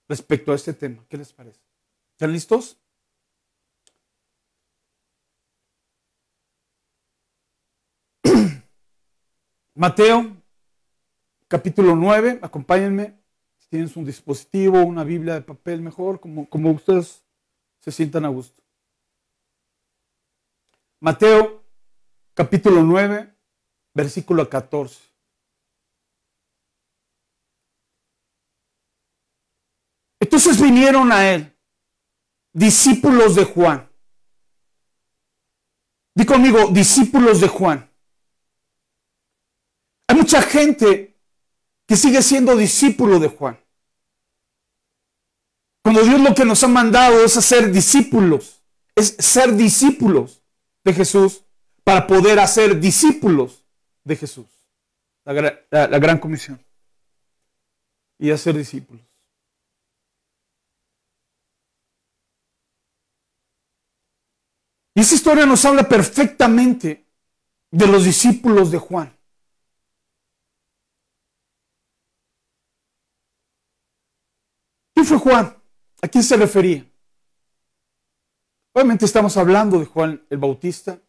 respecto a este tema. ¿Qué les parece? ¿Están listos? Mateo, capítulo 9, acompáñenme. Si tienen un dispositivo, una Biblia de papel, mejor, como, como ustedes se sientan a gusto. Mateo, capítulo 9, versículo 14. Entonces vinieron a él discípulos de Juan. Di conmigo, discípulos de Juan. Hay mucha gente que sigue siendo discípulo de Juan. Cuando Dios lo que nos ha mandado es hacer discípulos, es ser discípulos de Jesús para poder hacer discípulos de Jesús. la gran comisión. Y hacer discípulos. Y esa historia nos habla perfectamente de los discípulos de Juan. ¿Quién fue Juan? ¿A quién se refería? Obviamente estamos hablando de Juan el Bautista,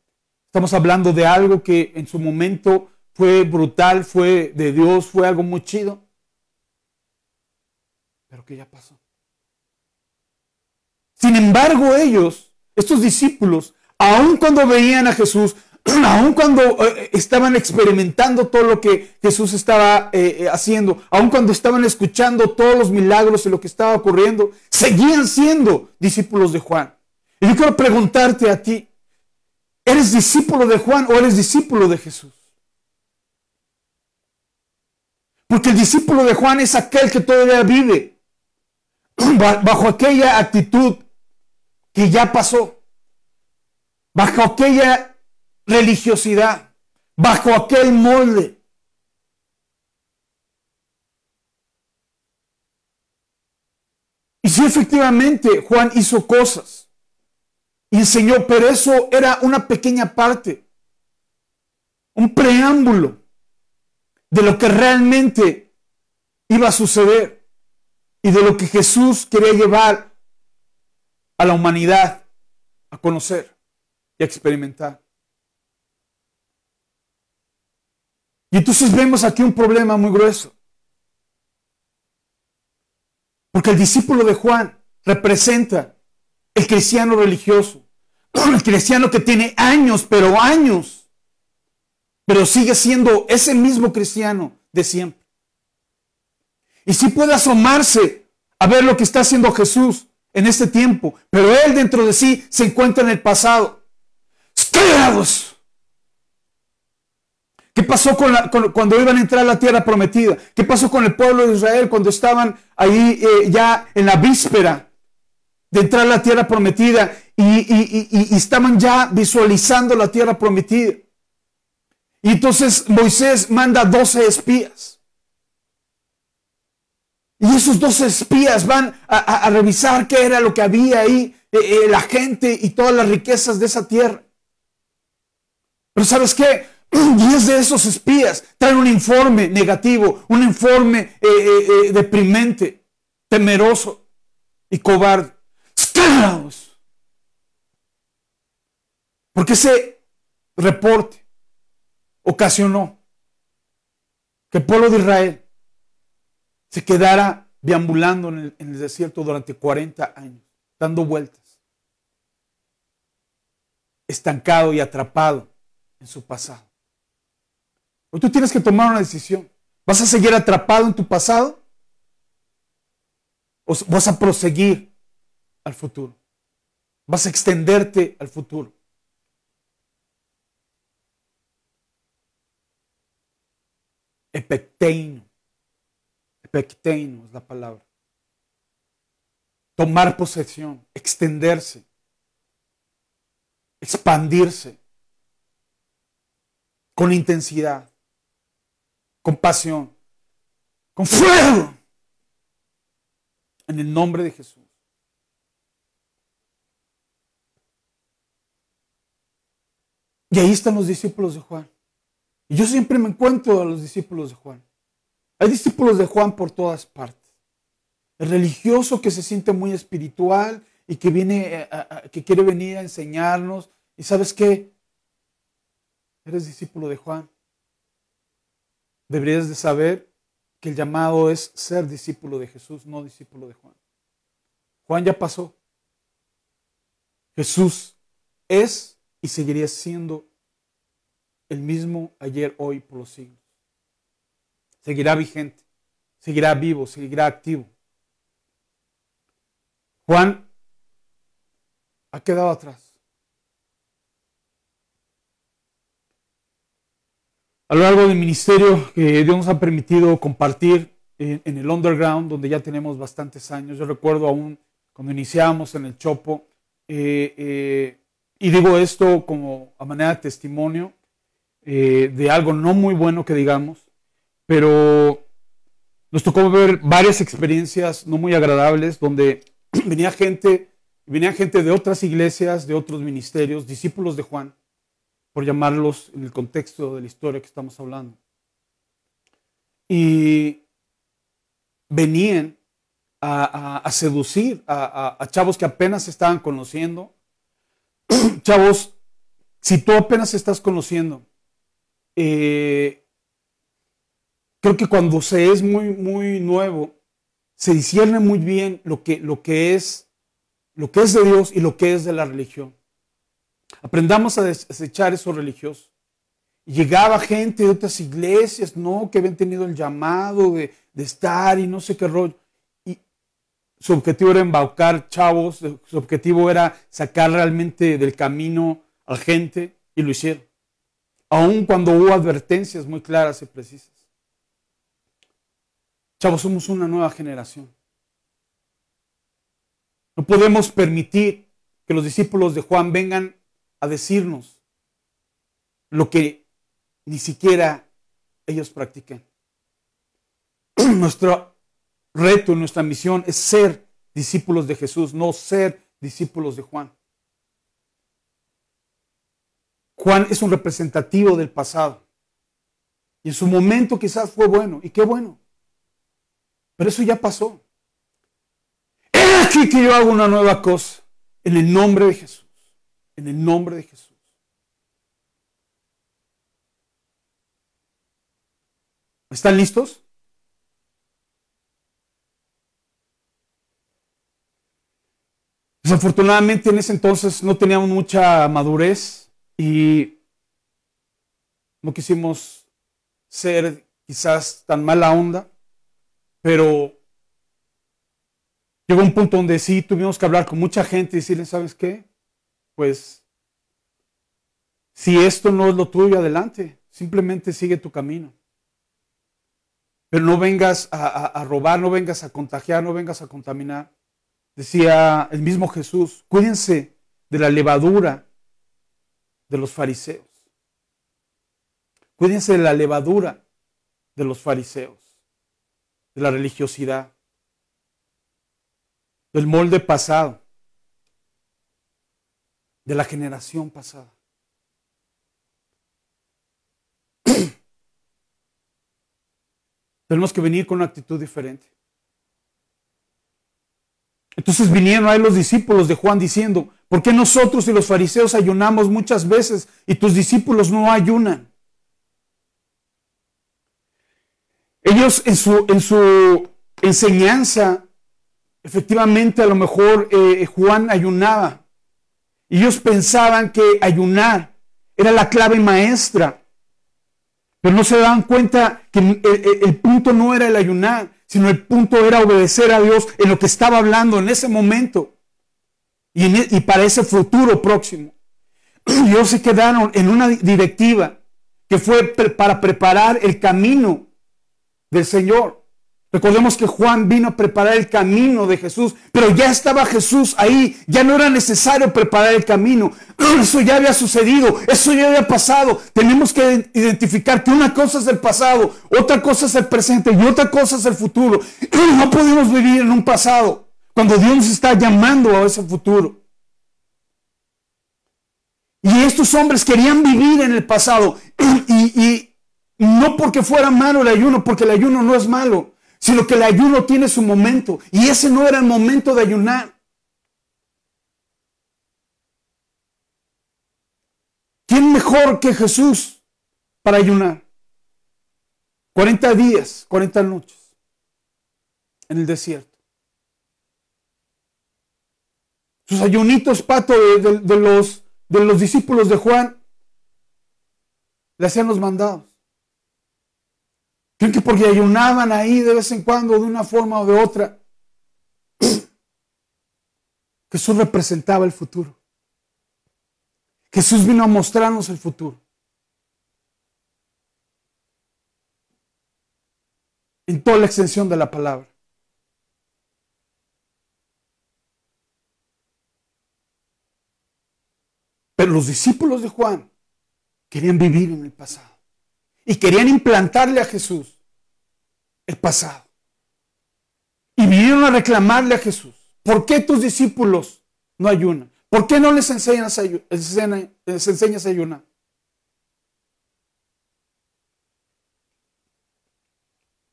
estamos hablando de algo que en su momento fue brutal, fue de Dios, fue algo muy chido, pero que ya pasó. Sin embargo, ellos estos discípulos, aun cuando veían a Jesús, aun cuando eh, estaban experimentando todo lo que Jesús estaba eh, eh, haciendo, aun cuando estaban escuchando todos los milagros y lo que estaba ocurriendo, seguían siendo discípulos de Juan. Y yo quiero preguntarte a ti, ¿eres discípulo de Juan o eres discípulo de Jesús? Porque el discípulo de Juan es aquel que todavía vive bajo aquella actitud que ya pasó, bajo aquella religiosidad, bajo aquel molde. Y si efectivamente, Juan hizo cosas y enseñó, pero eso era una pequeña parte, un preámbulo de lo que realmente iba a suceder y de lo que Jesús quería llevar a la humanidad a conocer y a experimentar. Y entonces vemos aquí un problema muy grueso. Porque el discípulo de Juan representa el cristiano religioso, el cristiano que tiene años, pero años, pero sigue siendo ese mismo cristiano de siempre. Y si puede asomarse a ver lo que está haciendo Jesús, en este tiempo, pero Él dentro de sí se encuentra en el pasado. ¡Esperados! ¿Qué pasó con cuando iban a entrar a la tierra prometida? ¿Qué pasó con el pueblo de Israel cuando estaban ahí eh, ya en la víspera de entrar a la tierra prometida y, y estaban ya visualizando la tierra prometida? Y entonces Moisés manda 12 espías. Y esos dos espías van a, revisar qué era lo que había ahí, eh, eh, la gente y todas las riquezas de esa tierra. Pero ¿sabes qué? Diez de esos espías traen un informe negativo, un informe eh, deprimente, temeroso y cobarde. Porque ese reporte ocasionó que el pueblo de Israel se quedara deambulando en el, desierto durante 40 años, dando vueltas, estancado y atrapado en su pasado. O tú tienes que tomar una decisión. ¿Vas a seguir atrapado en tu pasado? ¿O vas a proseguir al futuro? ¿Vas a extenderte al futuro? Epecteino Pecteino es la palabra. Tomar posesión, extenderse, expandirse con intensidad, con pasión, con fuego. En el nombre de Jesús. Y ahí están los discípulos de Juan. Y yo siempre me encuentro a los discípulos de Juan. Hay discípulos de Juan por todas partes. El religioso que se siente muy espiritual y que viene, eh, que quiere venir a enseñarnos. ¿Y sabes qué? Eres discípulo de Juan. Deberías de saber que el llamado es ser discípulo de Jesús, no discípulo de Juan. Juan ya pasó. Jesús es y seguiría siendo el mismo ayer, hoy, por los siglos seguirá vigente, seguirá vivo, seguirá activo. Juan ha quedado atrás. A lo largo del ministerio que Dios nos ha permitido compartir en el underground, donde ya tenemos bastantes años, yo recuerdo aún cuando iniciamos en el Chopo, eh, eh, y digo esto como a manera de testimonio eh, de algo no muy bueno que digamos, pero nos tocó ver varias experiencias no muy agradables donde venía gente, venía gente de otras iglesias, de otros ministerios, discípulos de Juan, por llamarlos en el contexto de la historia que estamos hablando. Y venían a, seducir a, a, chavos que apenas estaban conociendo. chavos, si tú apenas estás conociendo, eh, Creo que cuando se es muy, muy nuevo, se discierne muy bien lo que, lo que es lo que es de Dios y lo que es de la religión. Aprendamos a desechar eso religioso. Llegaba gente de otras iglesias, ¿no? Que habían tenido el llamado de, estar y no sé qué rollo. Y su objetivo era embaucar chavos, su objetivo era sacar realmente del camino a gente y lo hicieron. Aun cuando hubo advertencias muy claras y precisas. Chavos, somos una nueva generación. No podemos permitir que los discípulos de Juan vengan a decirnos lo que ni siquiera ellos practican. Nuestro reto, nuestra misión es ser discípulos de Jesús, no ser discípulos de Juan. Juan es un representativo del pasado. Y en su momento quizás fue bueno, y qué bueno. Pero eso ya pasó. He aquí que yo hago una nueva cosa en el nombre de Jesús. En el nombre de Jesús. ¿Están listos? Desafortunadamente en ese entonces no teníamos mucha madurez y no quisimos ser quizás tan mala onda. Pero llegó un punto donde sí tuvimos que hablar con mucha gente y decirle, ¿sabes qué? Pues si esto no es lo tuyo, adelante, simplemente sigue tu camino. Pero no vengas a robar, no vengas a contagiar, no vengas a contaminar. Decía el mismo Jesús, cuídense de la levadura de los fariseos. Cuídense de la levadura de los fariseos de la religiosidad, del molde pasado, de la generación pasada. Tenemos que venir con una actitud diferente. Entonces vinieron ahí los discípulos de Juan diciendo, ¿por qué nosotros y los fariseos ayunamos muchas veces y tus discípulos no ayunan? Ellos en su, en su enseñanza, efectivamente a lo mejor eh, Juan ayunaba. ellos pensaban que ayunar era la clave maestra. Pero no se daban cuenta que el, punto no era el ayunar, sino el punto era obedecer a Dios en lo que estaba hablando en ese momento y, e, para ese futuro próximo. Ellos se quedaron en una directiva que fue para preparar el camino del Señor. Recordemos que Juan vino a preparar el camino de Jesús, pero ya estaba Jesús ahí, ya no era necesario preparar el camino. Eso ya había sucedido, eso ya había pasado. Tenemos que identificar que una cosa es el pasado, otra cosa es el presente y otra cosa es el futuro. No podemos vivir en un pasado cuando Dios nos está llamando a ese futuro. Y estos hombres querían vivir en el pasado y, y no porque fuera malo el ayuno, porque el ayuno no es malo, sino que el ayuno tiene su momento. Y ese no era el momento de ayunar. ¿Quién mejor que Jesús para ayunar? 40 días, 40 noches en el desierto. Sus ayunitos, pato, de, los, de los discípulos de Juan, le hacían los mandados. Creo que porque ayunaban ahí de vez en cuando, de una forma o de otra. Jesús representaba el futuro. Jesús vino a mostrarnos el futuro. En toda la extensión de la palabra. Pero los discípulos de Juan querían vivir en el pasado y querían implantarle a Jesús el pasado. Y vinieron a reclamarle a Jesús, ¿por qué tus discípulos no ayunan? ¿Por qué no les enseñas a, ayunar?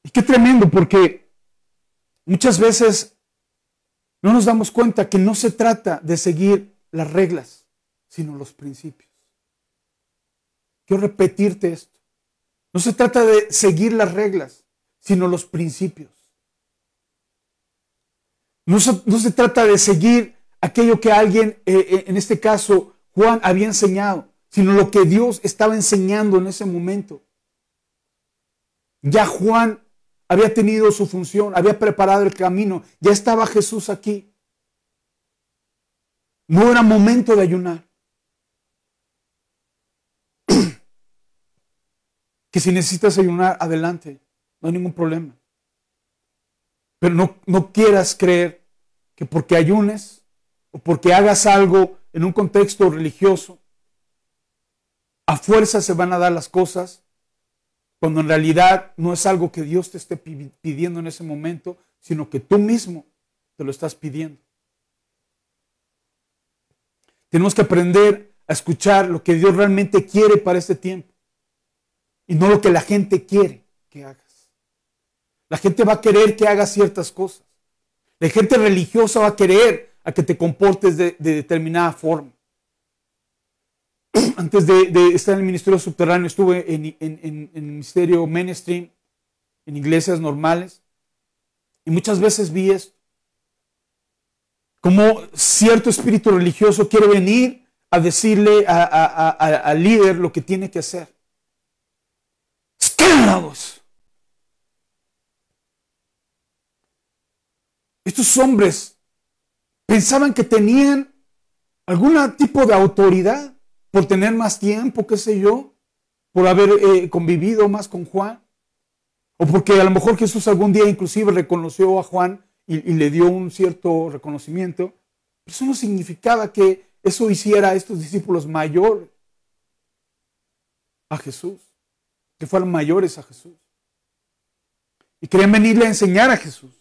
Y qué tremendo, porque muchas veces no nos damos cuenta que no se trata de seguir las reglas, sino los principios. Quiero repetirte esto. No se trata de seguir las reglas, sino los principios. No se, trata de seguir aquello que alguien, eh, eh, en este caso Juan, había enseñado, sino lo que Dios estaba enseñando en ese momento. Ya Juan había tenido su función, había preparado el camino, ya estaba Jesús aquí. No era momento de ayunar. Que si necesitas ayunar, adelante, no hay ningún problema. Pero no, no quieras creer que porque ayunes o porque hagas algo en un contexto religioso, a fuerza se van a dar las cosas, cuando en realidad no es algo que Dios te esté pidiendo en ese momento, sino que tú mismo te lo estás pidiendo. Tenemos que aprender a escuchar lo que Dios realmente quiere para este tiempo y no lo que la gente quiere que hagas. La gente va a querer que hagas ciertas cosas. La gente religiosa va a querer a que te comportes de, determinada forma. Antes de, estar en el ministerio subterráneo, estuve en, el ministerio mainstream, en iglesias normales, y muchas veces vi esto. Como cierto espíritu religioso quiere venir a decirle al líder lo que tiene que hacer. Estos hombres pensaban que tenían algún tipo de autoridad por tener más tiempo, qué sé yo, por haber eh, convivido más con Juan, o porque a lo mejor Jesús algún día inclusive reconoció a Juan y, le dio un cierto reconocimiento. eso no significaba que eso hiciera a estos discípulos mayor a Jesús que fueron mayores a Jesús. Y querían venirle a enseñar a Jesús.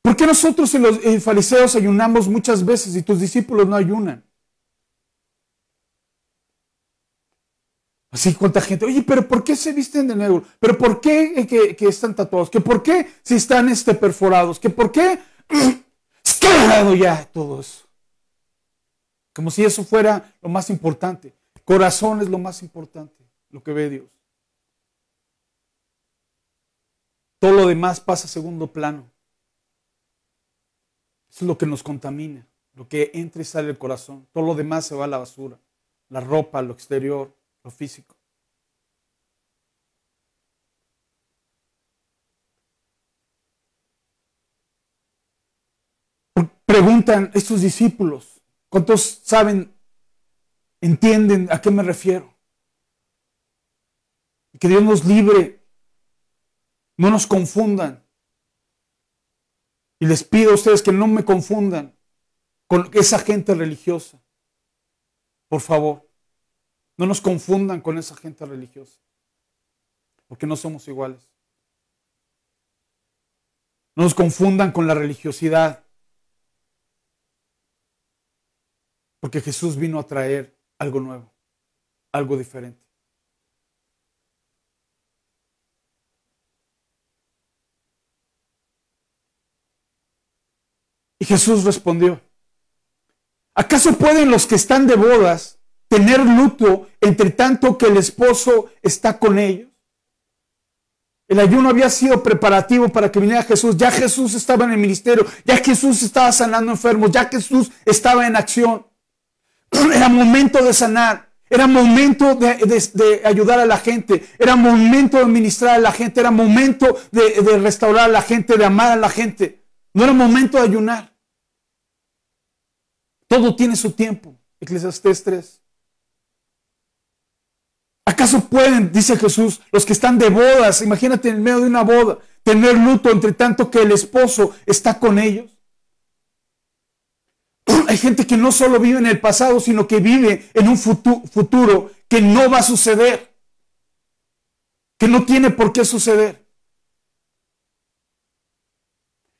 ¿Por qué nosotros en los fariseos ayunamos muchas veces y tus discípulos no ayunan? Así cuánta gente, oye, pero ¿por qué se visten de negro? ¿Pero por qué eh, que, están tatuados? ¿Que por qué si están este, perforados? ¿Que por qué? ¡Scarado ya todo eso! Como si eso fuera lo más importante. Corazón es lo más importante, lo que ve Dios. Todo lo demás pasa a segundo plano. es lo que nos contamina, lo que entra y sale del corazón. Todo lo demás se va a la basura, la ropa, lo exterior, lo físico. Preguntan estos discípulos, ¿Cuántos saben, entienden a qué me refiero? Que Dios nos libre, no nos confundan. Y les pido a ustedes que no me confundan con esa gente religiosa. Por favor, no nos confundan con esa gente religiosa, porque no somos iguales. No nos confundan con la religiosidad Porque Jesús vino a traer algo nuevo, algo diferente. Y Jesús respondió, ¿acaso pueden los que están de bodas tener luto entre tanto que el esposo está con ellos? El ayuno había sido preparativo para que viniera Jesús. Ya Jesús estaba en el ministerio, ya Jesús estaba sanando enfermos, ya Jesús estaba en acción. Era momento de sanar. Era momento de, ayudar a la gente, era momento de ministrar a la gente, era momento de, restaurar a la gente, de amar a la gente. No era momento de ayunar. Todo tiene su tiempo. Eclesiastes 3. ¿Acaso pueden, dice Jesús, los que están de bodas, imagínate en medio de una boda, tener luto entre tanto que el esposo está con ellos? hay gente que no solo vive en el pasado, sino que vive en un futuro, que no va a suceder, que no tiene por qué suceder.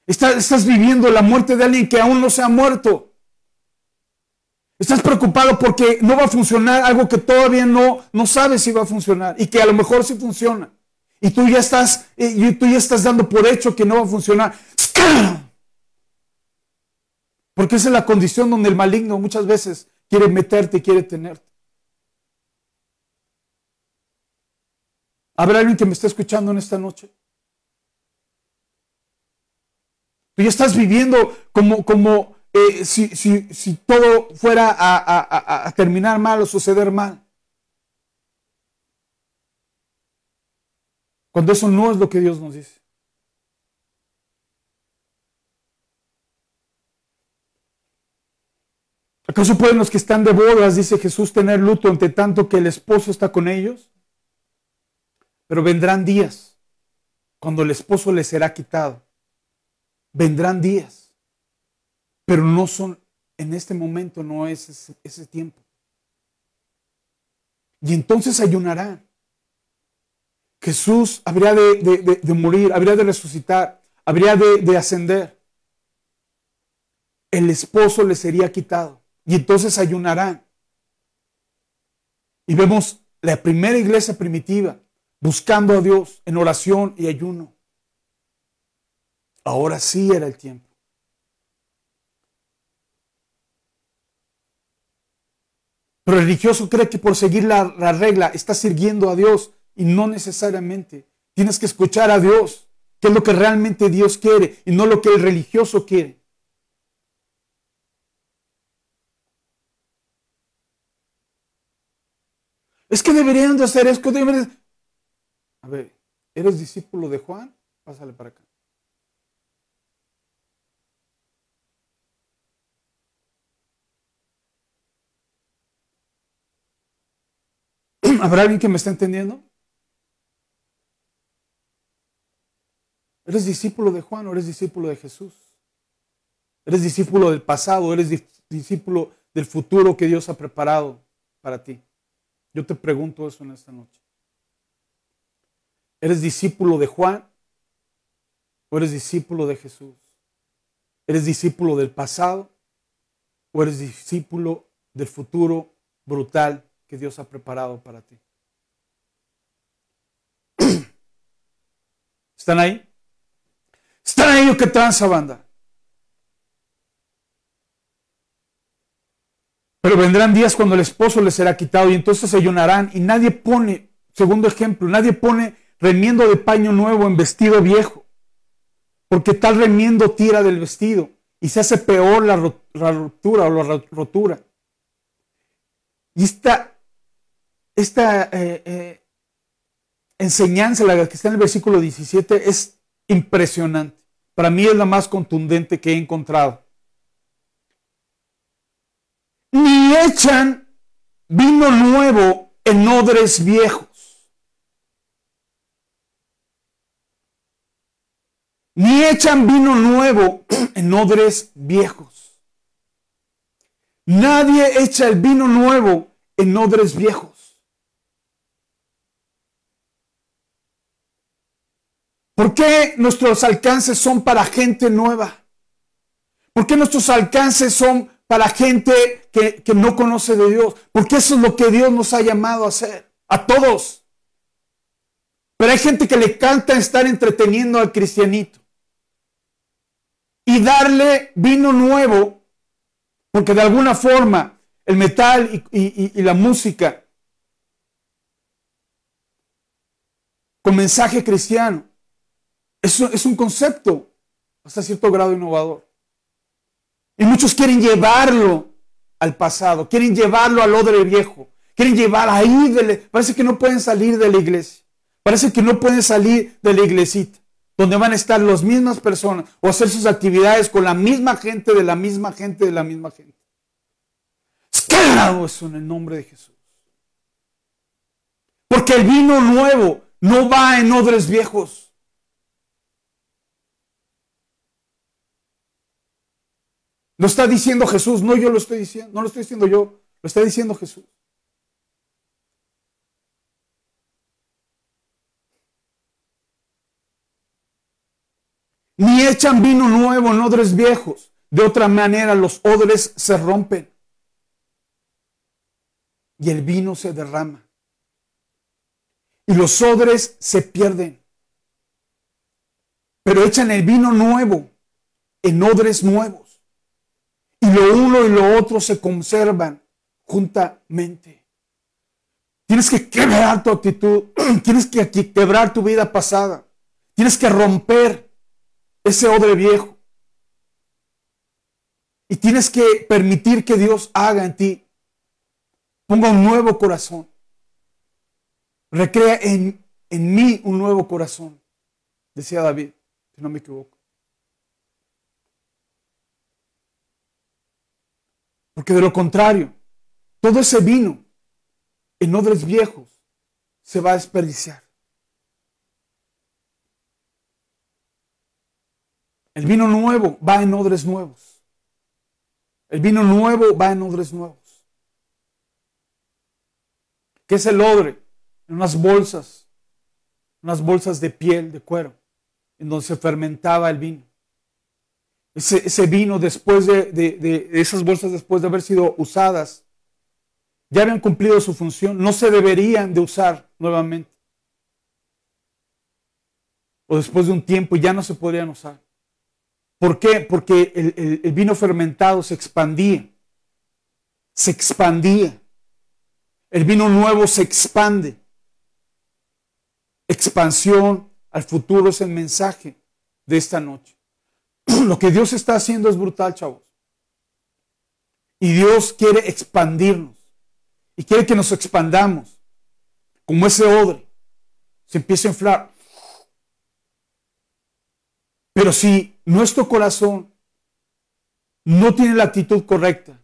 estás viviendo la muerte de alguien que aún no se ha muerto. Estás preocupado porque no va a funcionar algo que todavía no, no sabes si va a funcionar y que a lo mejor sí funciona. Y tú ya estás, eh, y tú ya estás dando por hecho que no va a funcionar. Porque esa es la condición donde el maligno muchas veces quiere meterte y quiere tenerte. ¿Habrá alguien que me esté escuchando en esta noche? Tú ya estás viviendo como, como eh, si, todo fuera a, a terminar mal o suceder mal. Cuando eso no es lo que Dios nos dice. ¿Acaso pueden los que están de bodas, dice Jesús, tener luto ante tanto que el esposo está con ellos? Pero vendrán días cuando el esposo les será quitado. Vendrán días. Pero no son, en este momento no es ese, tiempo. Y entonces ayunarán. Jesús habría de, de morir, habría de resucitar, habría de ascender. El esposo le sería quitado y entonces ayunarán. Y vemos la primera iglesia primitiva buscando a Dios en oración y ayuno. Ahora sí era el tiempo. Pero el religioso cree que por seguir la, la regla está sirviendo a Dios y no necesariamente. Tienes que escuchar a Dios, que es lo que realmente Dios quiere y no lo que el religioso quiere. Es que deberían de hacer esto. A ver, ¿eres discípulo de Juan? Pásale para acá. ¿Habrá alguien que me está entendiendo? ¿Eres discípulo de Juan o eres discípulo de Jesús? ¿Eres discípulo del pasado? ¿Eres discípulo del futuro que Dios ha preparado para ti? Yo te pregunto eso en esta noche. ¿Eres discípulo de Juan o eres discípulo de Jesús? ¿Eres discípulo del pasado o eres discípulo del futuro brutal que Dios ha preparado para ti? ¿Están ahí? ¿Están ahí o qué tranza, banda? Pero vendrán días cuando el esposo les será quitado y entonces ayunarán y nadie pone, segundo ejemplo, nadie pone remiendo de paño nuevo en vestido viejo, porque tal remiendo tira del vestido y se hace peor la, ruptura o la rotura. Y esta, eh, eh, enseñanza, la que está en el versículo 17, es impresionante. Para mí es la más contundente que he encontrado ni echan vino nuevo en odres viejos, ni echan vino nuevo en odres viejos. Nadie echa el vino nuevo en odres viejos. ¿Por qué nuestros alcances son para gente nueva? ¿Por qué nuestros alcances son para la gente que, no conoce de Dios, porque eso es lo que Dios nos ha llamado a hacer, a todos. Pero hay gente que le canta estar entreteniendo al cristianito y darle vino nuevo, porque de alguna forma el metal y, la música con mensaje cristiano es un concepto hasta cierto grado innovador. Y muchos quieren llevarlo al pasado, quieren llevarlo al odre viejo, quieren llevar ahí, parece que no pueden salir de la iglesia, parece que no pueden salir de la iglesita, donde van a estar las mismas personas o hacer sus actividades con la misma gente, de la misma gente, de la misma gente. Escalado eso en el nombre de Jesús. Porque el vino nuevo no va en odres viejos. Lo está diciendo Jesús, no yo lo estoy diciendo, no lo estoy diciendo yo, lo está diciendo Jesús. Ni echan vino nuevo en odres viejos, de otra manera los odres se rompen y el vino se derrama y los odres se pierden. Pero echan el vino nuevo en odres nuevos lo uno y lo otro se conservan juntamente. Tienes que quebrar tu actitud, tienes que quebrar tu vida pasada, tienes que romper ese odre viejo. Y tienes que permitir que Dios haga en ti, ponga un nuevo corazón, recrea en, en mí un nuevo corazón, decía David, si no me equivoco. Porque de lo contrario, todo ese vino en odres viejos se va a desperdiciar. El vino nuevo va en odres nuevos. El vino nuevo va en odres nuevos. ¿Qué es el odre? En unas bolsas, unas bolsas de piel, de cuero, en donde se fermentaba el vino ese, vino después de, esas bolsas, después de haber sido usadas, ya habían cumplido su función, no se deberían de usar nuevamente. O después de un tiempo ya no se podrían usar. ¿Por qué? Porque el vino fermentado se expandía, se expandía. El vino nuevo se expande. Expansión al futuro es el mensaje de esta noche. Lo que Dios está haciendo es brutal, chavos. Y Dios quiere expandirnos. Y quiere que nos expandamos. Como ese odre. Se empieza a inflar. Pero si nuestro corazón no tiene la actitud correcta,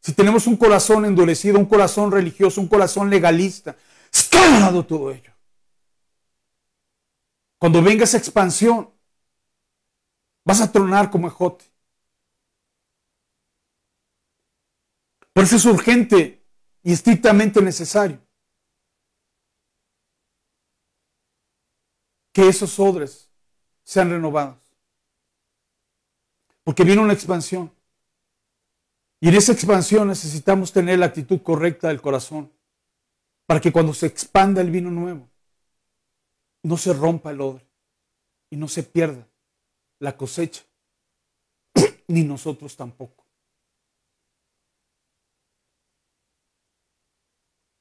si tenemos un corazón endurecido, un corazón religioso, un corazón legalista, está todo ello. Cuando venga esa expansión, Vas a tronar como ejote. Por eso es urgente y estrictamente necesario que esos odres sean renovados. Porque viene una expansión. Y en esa expansión necesitamos tener la actitud correcta del corazón para que cuando se expanda el vino nuevo, no se rompa el odre y no se pierda la cosecha, ni nosotros tampoco.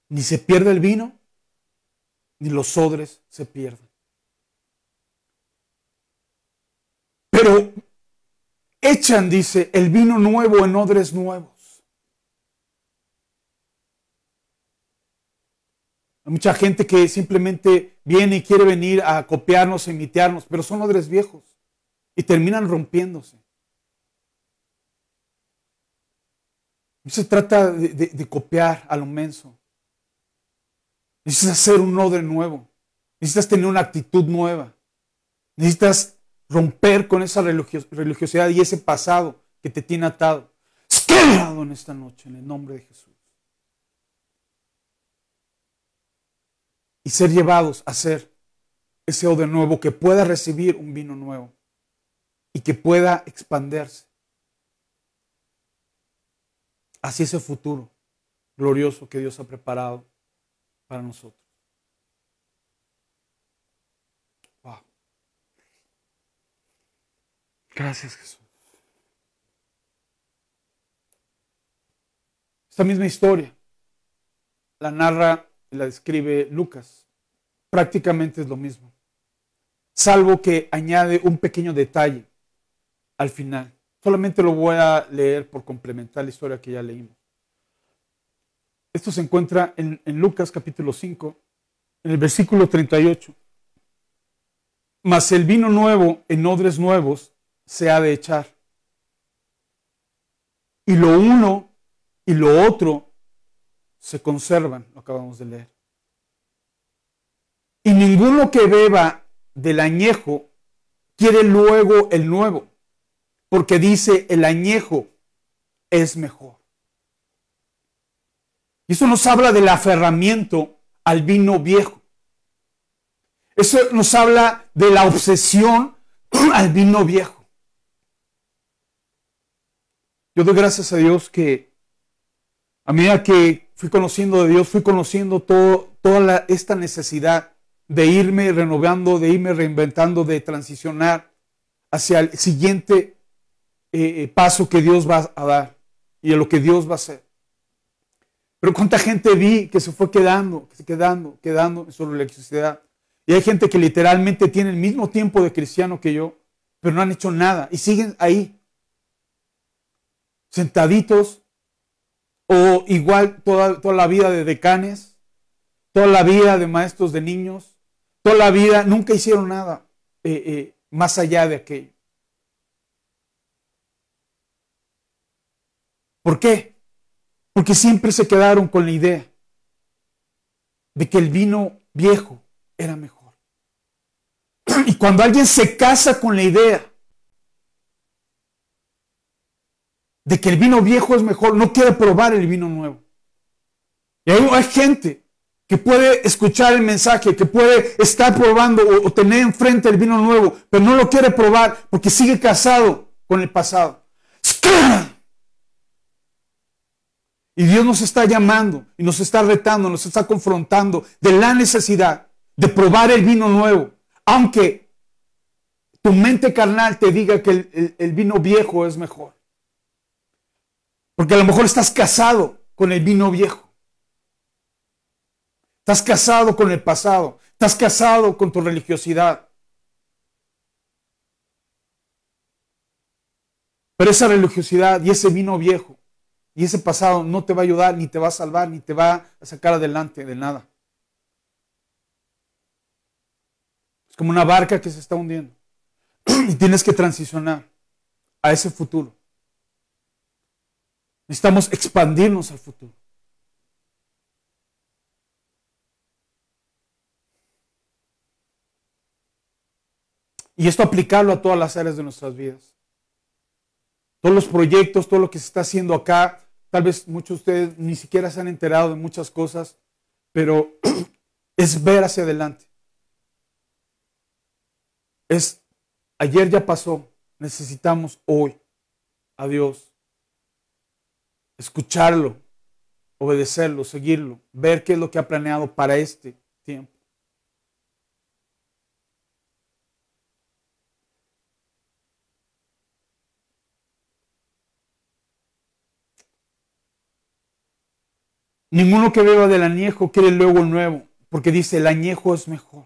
Ni se pierde el vino, ni los odres se pierden. Pero echan, dice, el vino nuevo en odres nuevos. Hay mucha gente que simplemente viene y quiere venir a copiarnos, a imitearnos, pero son odres viejos y terminan rompiéndose. No se trata de, copiar a lo menso. Necesitas hacer un no de nuevo. Necesitas tener una actitud nueva. Necesitas romper con esa religiosidad y ese pasado que te tiene atado. Escalado en esta noche, en el nombre de Jesús. Y ser llevados a ser ese o de nuevo, que pueda recibir un vino nuevo y que pueda expanderse hacia ese futuro glorioso que Dios ha preparado para nosotros. Gracias Jesús. Esta misma historia la narra y la describe Lucas. Prácticamente es lo mismo, salvo que añade un pequeño detalle al final. Solamente lo voy a leer por complementar la historia que ya leímos. Esto se encuentra en, Lucas capítulo 5, en el versículo 38. Mas el vino nuevo en odres nuevos se ha de echar. Y lo uno y lo otro se conservan, lo acabamos de leer. Y ninguno que beba del añejo quiere luego el nuevo, porque dice, el añejo es mejor. Y eso nos habla del aferramiento al vino viejo. Eso nos habla de la obsesión al vino viejo. Yo doy gracias a Dios que a medida que fui conociendo de Dios, fui conociendo toda esta necesidad de irme renovando, de irme reinventando, de transicionar hacia el siguiente eh, eh, paso que Dios va a dar y a lo que Dios va a hacer. Pero cuánta gente vi que se fue quedando, quedando, quedando en su electricidad. Y hay gente que literalmente tiene el mismo tiempo de cristiano que yo, pero no han hecho nada y siguen ahí, sentaditos, o igual toda, toda la vida de decanes, toda la vida de maestros de niños, toda la vida, nunca hicieron nada eh, más allá de aquello. ¿Por qué? Porque siempre se quedaron con la idea de que el vino viejo era mejor. Y cuando alguien se casa con la idea de que el vino viejo es mejor, no quiere probar el vino nuevo. Y hay, gente que puede escuchar el mensaje, que puede estar probando o, tener enfrente el vino nuevo, pero no lo quiere probar porque sigue casado con el pasado. Y Dios nos está llamando y nos está retando, nos está confrontando de la necesidad de probar el vino nuevo. Aunque tu mente carnal te diga que el, vino viejo es mejor. Porque a lo mejor estás casado con el vino viejo. Estás casado con el pasado. Estás casado con tu religiosidad. Pero esa religiosidad y ese vino viejo y ese pasado no te va a ayudar, ni te va a salvar, ni te va a sacar adelante de nada. Es como una barca que se está hundiendo. Y tienes que transicionar a ese futuro. Necesitamos expandirnos al futuro. Y esto aplicarlo a todas las áreas de nuestras vidas. Todos los proyectos, todo lo que se está haciendo acá, Tal vez muchos de ustedes ni siquiera se han enterado de muchas cosas, pero es ver hacia adelante. Es, ayer ya pasó, necesitamos hoy a Dios. Escucharlo, obedecerlo, seguirlo, ver qué es lo que ha planeado para este tiempo. Ninguno que beba del añejo quiere luego el nuevo, porque dice, el añejo es mejor.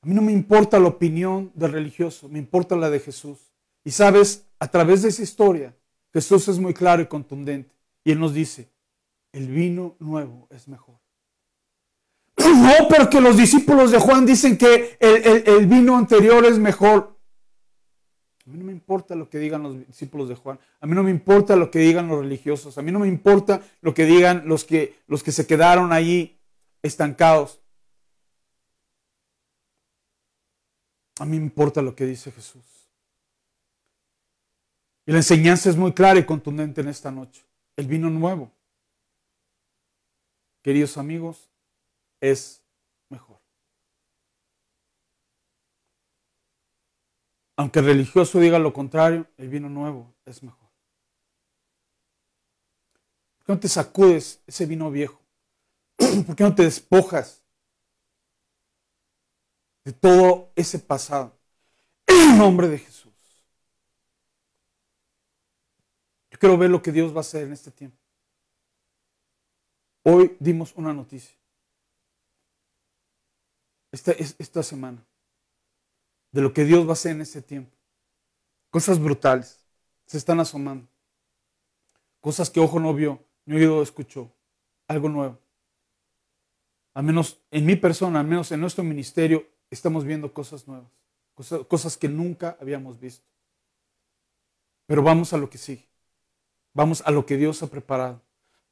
A mí no me importa la opinión del religioso, me importa la de Jesús. Y sabes, a través de esa historia, Jesús es muy claro y contundente. Y Él nos dice, el vino nuevo es mejor. No porque los discípulos de Juan dicen que el, el vino anterior es mejor. A mí no me importa lo que digan los discípulos de Juan. A mí no me importa lo que digan los religiosos. A mí no me importa lo que digan los que, los que se quedaron ahí estancados. A mí me importa lo que dice Jesús. Y la enseñanza es muy clara y contundente en esta noche. El vino nuevo, queridos amigos, es Aunque el religioso diga lo contrario, el vino nuevo es mejor. ¿Por qué no te sacudes ese vino viejo? ¿Por qué no te despojas de todo ese pasado? En el nombre de Jesús. Yo quiero ver lo que Dios va a hacer en este tiempo. Hoy dimos una noticia. Esta, esta semana de lo que Dios va a hacer en este tiempo. Cosas brutales se están asomando. Cosas que ojo no vio, ni oído escuchó. Algo nuevo. Al menos en mi persona, al menos en nuestro ministerio, estamos viendo cosas nuevas. Cosas, cosas que nunca habíamos visto. Pero vamos a lo que sigue. Vamos a lo que Dios ha preparado.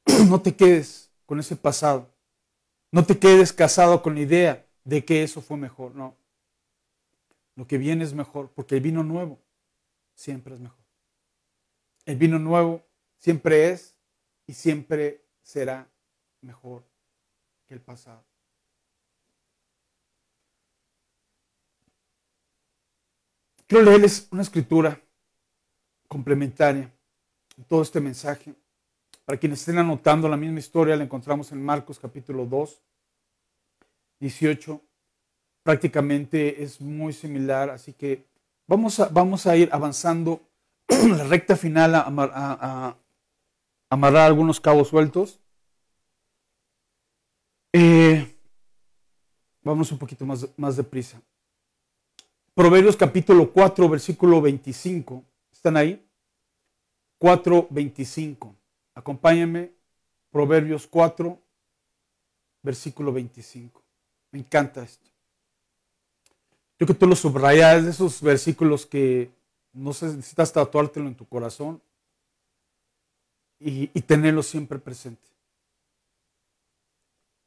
No te quedes con ese pasado. No te quedes casado con la idea de que eso fue mejor. No. Lo que viene es mejor, porque el vino nuevo siempre es mejor. El vino nuevo siempre es y siempre será mejor que el pasado. Quiero leerles una escritura complementaria en todo este mensaje. Para quienes estén anotando la misma historia, la encontramos en Marcos capítulo 2, 18 prácticamente es muy similar, así que vamos a, vamos a ir avanzando la recta final a, amarrar algunos cabos sueltos. Eh, vamos un poquito más, más deprisa. Proverbios capítulo 4, versículo 25. ¿Están ahí? 4, 25. Acompáñenme. Proverbios 4, versículo 25. Me encanta esto. Yo que tú lo subrayas, de esos versículos que no sé, necesitas tatuártelo en tu corazón y, tenerlo siempre presente.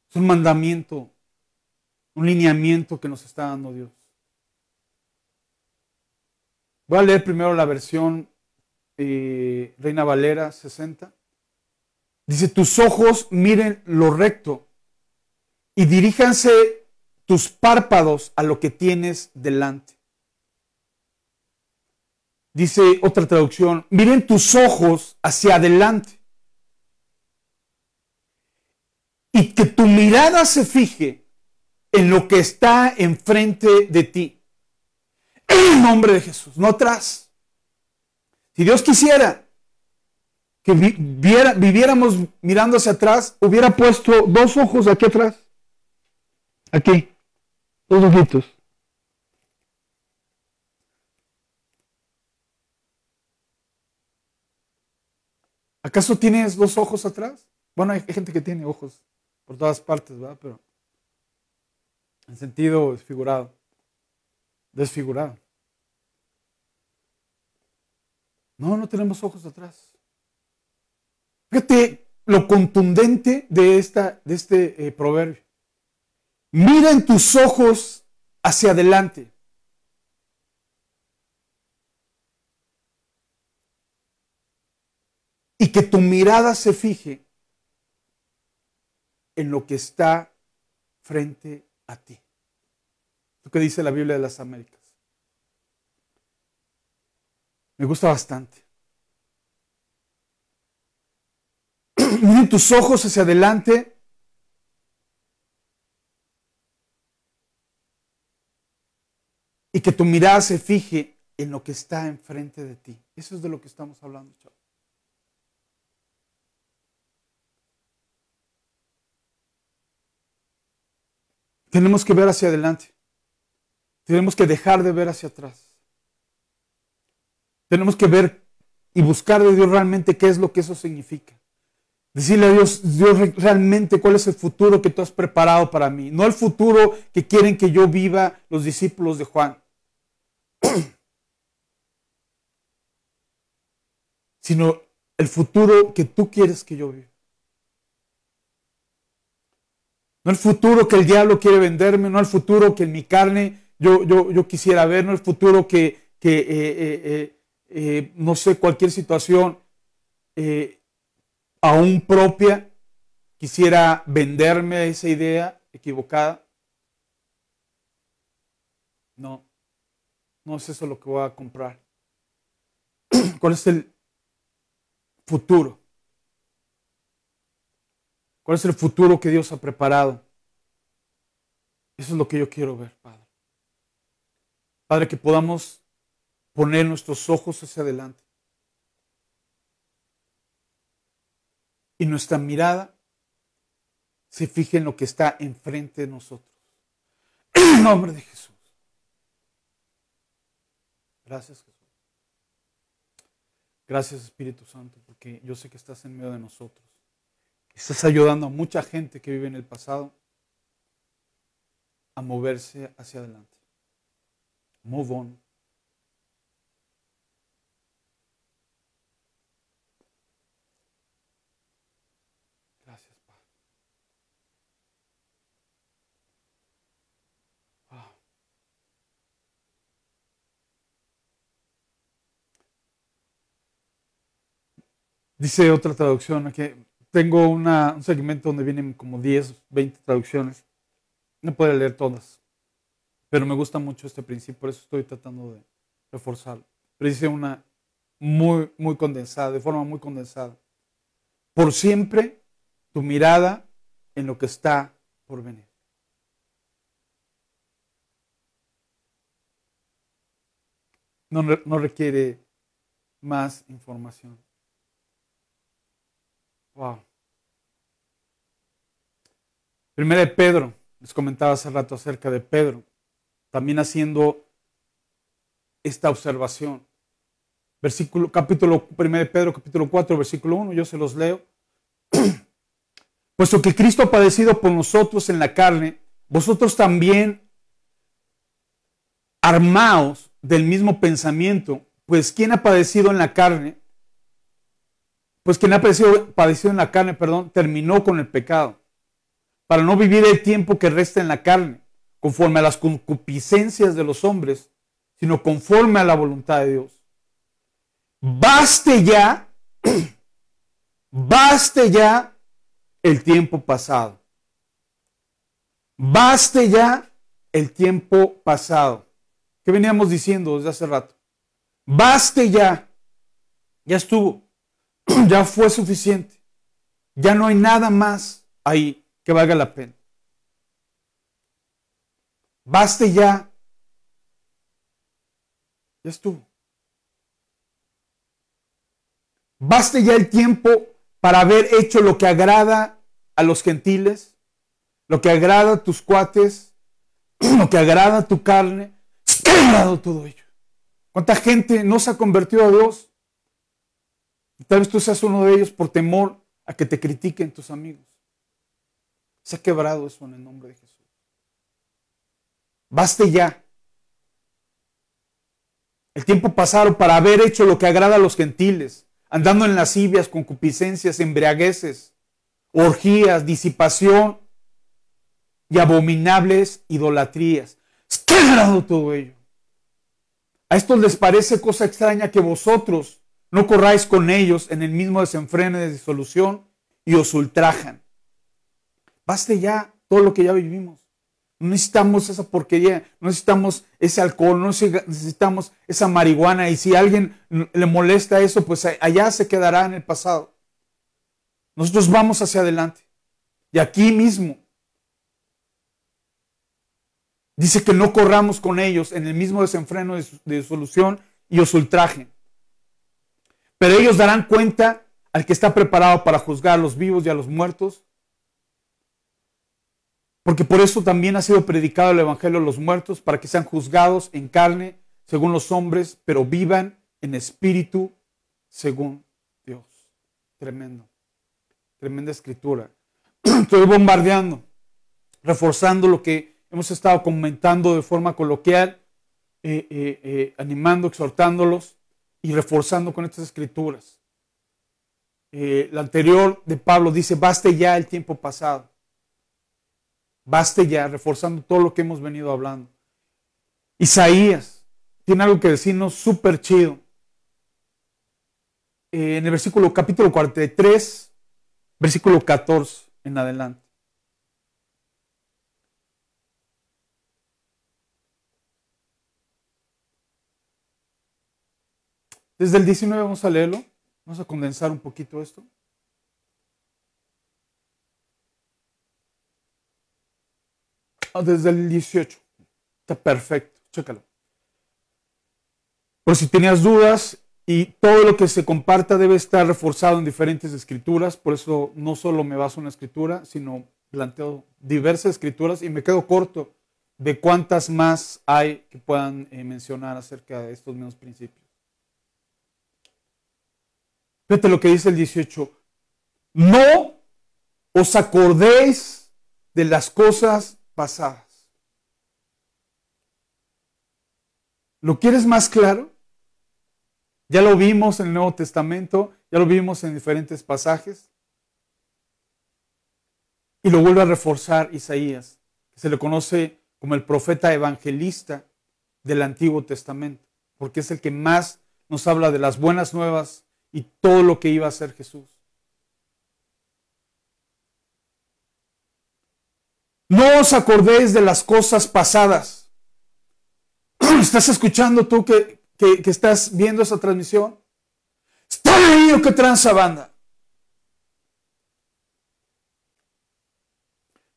Es un mandamiento, un lineamiento que nos está dando Dios. Voy a leer primero la versión Reina Valera 60. Dice, tus ojos miren lo recto y diríjanse tus párpados a lo que tienes delante. Dice otra traducción, miren tus ojos hacia adelante. Y que tu mirada se fije en lo que está enfrente de ti. En el nombre de Jesús, no atrás. Si Dios quisiera que viviéramos mirando hacia atrás, hubiera puesto dos ojos aquí atrás. Aquí dos ojitos. ¿Acaso tienes dos ojos atrás? Bueno, hay gente que tiene ojos por todas partes, ¿verdad? Pero en sentido desfigurado, desfigurado. No, no tenemos ojos atrás. Fíjate lo contundente de, esta, de este eh, proverbio. Mira en tus ojos hacia adelante. Y que tu mirada se fije en lo que está frente a ti. Lo que dice la Biblia de las Américas. Me gusta bastante. Mira tus ojos hacia adelante y que tu mirada se fije en lo que está enfrente de ti. Eso es de lo que estamos hablando, chavos. Tenemos que ver hacia adelante. Tenemos que dejar de ver hacia atrás. Tenemos que ver y buscar de Dios realmente qué es lo que eso significa. Decirle a Dios, Dios realmente cuál es el futuro que tú has preparado para mí. No el futuro que quieren que yo viva los discípulos de Juan. sino el futuro que tú quieres que yo viva. No el futuro que el diablo quiere venderme, no el futuro que en mi carne yo, yo, yo quisiera ver, no el futuro que, eh, eh, eh, no sé, cualquier situación aún propia quisiera venderme esa idea equivocada. No no es eso lo que voy a comprar. ¿Cuál es el futuro? ¿Cuál es el futuro que Dios ha preparado? Eso es lo que yo quiero ver, Padre. Padre, que podamos poner nuestros ojos hacia adelante y nuestra mirada se fije en lo que está enfrente de nosotros. En nombre de Jesús. Gracias Jesús. Gracias Espíritu Santo, porque yo sé que estás en medio de nosotros. Estás ayudando a mucha gente que vive en el pasado a moverse hacia adelante. Move on. Dice otra traducción, que tengo un segmento donde vienen como 10, 20 traducciones. No puedo leer todas, pero me gusta mucho este principio, por eso estoy tratando de reforzarlo. Pero dice una muy, muy condensada, de forma muy condensada. Por siempre tu mirada en lo que está por venir. No, no requiere más información. Primero Primera de Pedro, les comentaba hace rato acerca de Pedro, también haciendo esta observación. Versículo, capítulo 1 de Pedro, capítulo 4, versículo 1, yo se los leo. Puesto que Cristo ha padecido por nosotros en la carne, vosotros también armaos del mismo pensamiento, pues quien ha padecido en la carne pues quien ha padecido, en la carne, perdón, terminó con el pecado, para no vivir el tiempo que resta en la carne, conforme a las concupiscencias de los hombres, sino conforme a la voluntad de Dios. Baste ya, baste ya el tiempo pasado. Baste ya el tiempo pasado. ¿Qué veníamos diciendo desde hace rato? Baste ya. Ya estuvo. ya fue suficiente. Ya no hay nada más ahí que valga la pena. Baste ya. Ya estuvo. Baste ya el tiempo para haber hecho lo que agrada a los gentiles, lo que agrada a tus cuates, lo que agrada a tu carne. todo ello. ¿Cuánta gente no se ha convertido a Dios Tal vez tú seas uno de ellos por temor a que te critiquen tus amigos. Se ha quebrado eso en el nombre de Jesús. Baste ya. El tiempo pasado para haber hecho lo que agrada a los gentiles, andando en lascivias, concupiscencias, embriagueces, orgías, disipación y abominables idolatrías. quebrado todo ello! A estos les parece cosa extraña que vosotros, no corráis con ellos en el mismo desenfreno de disolución y os ultrajan. Baste ya todo lo que ya vivimos. No necesitamos esa porquería, no necesitamos ese alcohol, no necesitamos esa marihuana. Y si a alguien le molesta eso, pues allá se quedará en el pasado. Nosotros vamos hacia adelante. Y aquí mismo. Dice que no corramos con ellos en el mismo desenfreno de, disolución y os ultrajen. Pero ellos darán cuenta al que está preparado para juzgar a los vivos y a los muertos. Porque por eso también ha sido predicado el Evangelio a los muertos, para que sean juzgados en carne según los hombres, pero vivan en espíritu según Dios. Tremendo. Tremenda escritura. Estoy bombardeando, reforzando lo que hemos estado comentando de forma coloquial, eh, eh, eh, animando, exhortándolos y reforzando con estas escrituras. Eh, la anterior de Pablo dice, baste ya el tiempo pasado. Baste ya, reforzando todo lo que hemos venido hablando. Isaías tiene algo que decirnos súper chido. Eh, en el versículo capítulo 43, versículo 14 en adelante. Desde el 19 vamos a leerlo. Vamos a condensar un poquito esto. Ah, desde el 18. Está perfecto. Chécalo. Por si tenías dudas, y todo lo que se comparta debe estar reforzado en diferentes escrituras. Por eso no solo me baso en la escritura, sino planteo diversas escrituras y me quedo corto de cuántas más hay que puedan eh, mencionar acerca de estos mismos principios. Fíjate lo que dice el 18. No os acordéis de las cosas pasadas. ¿Lo quieres más claro? Ya lo vimos en el Nuevo Testamento, ya lo vimos en diferentes pasajes. Y lo vuelve a reforzar Isaías, que se le conoce como el profeta evangelista del Antiguo Testamento, porque es el que más nos habla de las buenas nuevas y todo lo que iba a hacer Jesús. No os acordéis de las cosas pasadas. ¿Estás escuchando tú que, estás viendo esa transmisión? Está ahí o qué transabanda? banda.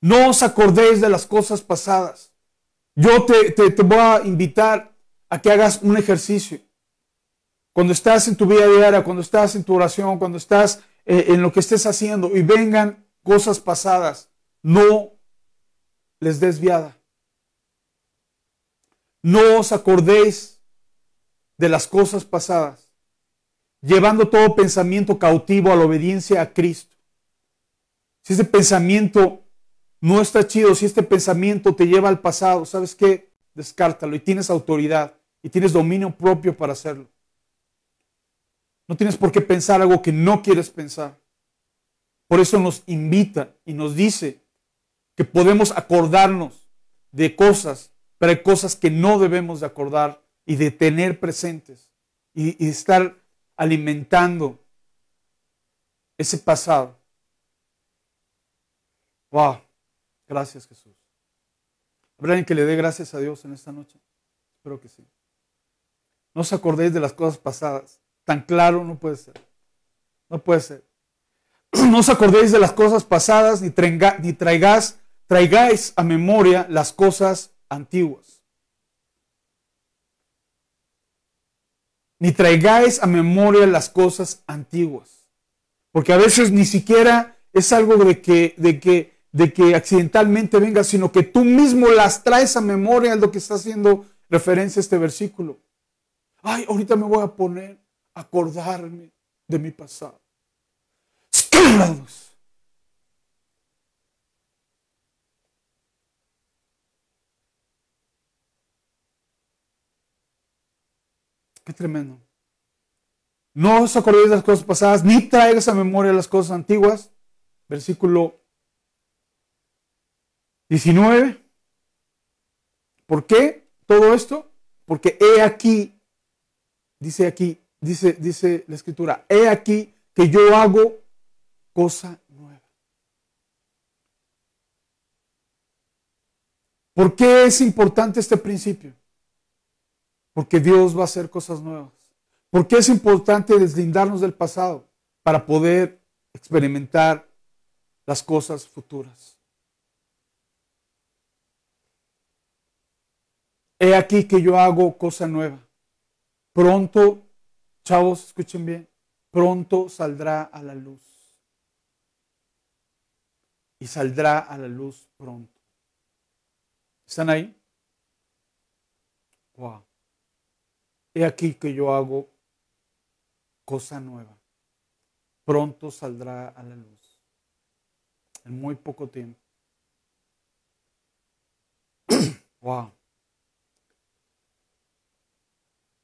No os acordéis de las cosas pasadas. Yo te, te voy a invitar a que hagas un ejercicio cuando estás en tu vida diaria, cuando estás en tu oración, cuando estás eh, en lo que estés haciendo y vengan cosas pasadas, no les desviada. No os acordéis de las cosas pasadas, llevando todo pensamiento cautivo a la obediencia a Cristo. Si este pensamiento no está chido, si este pensamiento te lleva al pasado, ¿sabes qué? Descártalo y tienes autoridad y tienes dominio propio para hacerlo. No tienes por qué pensar algo que no quieres pensar. Por eso nos invita y nos dice que podemos acordarnos de cosas, pero hay cosas que no debemos de acordar y de tener presentes y, y estar alimentando ese pasado. Wow, gracias Jesús. ¿Habrá alguien que le dé gracias a Dios en esta noche? Espero que sí. No os acordéis de las cosas pasadas, Tan claro no puede ser. No puede ser. No os acordéis de las cosas pasadas, ni, ni traigáis, a memoria las cosas antiguas. Ni traigáis a memoria las cosas antiguas. Porque a veces ni siquiera es algo de que, de que, de que accidentalmente venga, sino que tú mismo las traes a memoria, es lo que está haciendo referencia este versículo. Ay, ahorita me voy a poner acordarme de mi pasado. ¡Escándalos! Qué tremendo. No os acordéis de las cosas pasadas, ni traigas a memoria las cosas antiguas. Versículo 19. ¿Por qué todo esto? Porque he aquí, dice aquí, dice, dice la escritura, he aquí que yo hago cosa nueva. ¿Por qué es importante este principio? Porque Dios va a hacer cosas nuevas. ¿Por qué es importante deslindarnos del pasado para poder experimentar las cosas futuras? He aquí que yo hago cosa nueva. Pronto Chavos, escuchen bien, pronto saldrá a la luz. Y saldrá a la luz pronto. ¿Están ahí? Wow. He aquí que yo hago cosa nueva. Pronto saldrá a la luz. En muy poco tiempo. wow.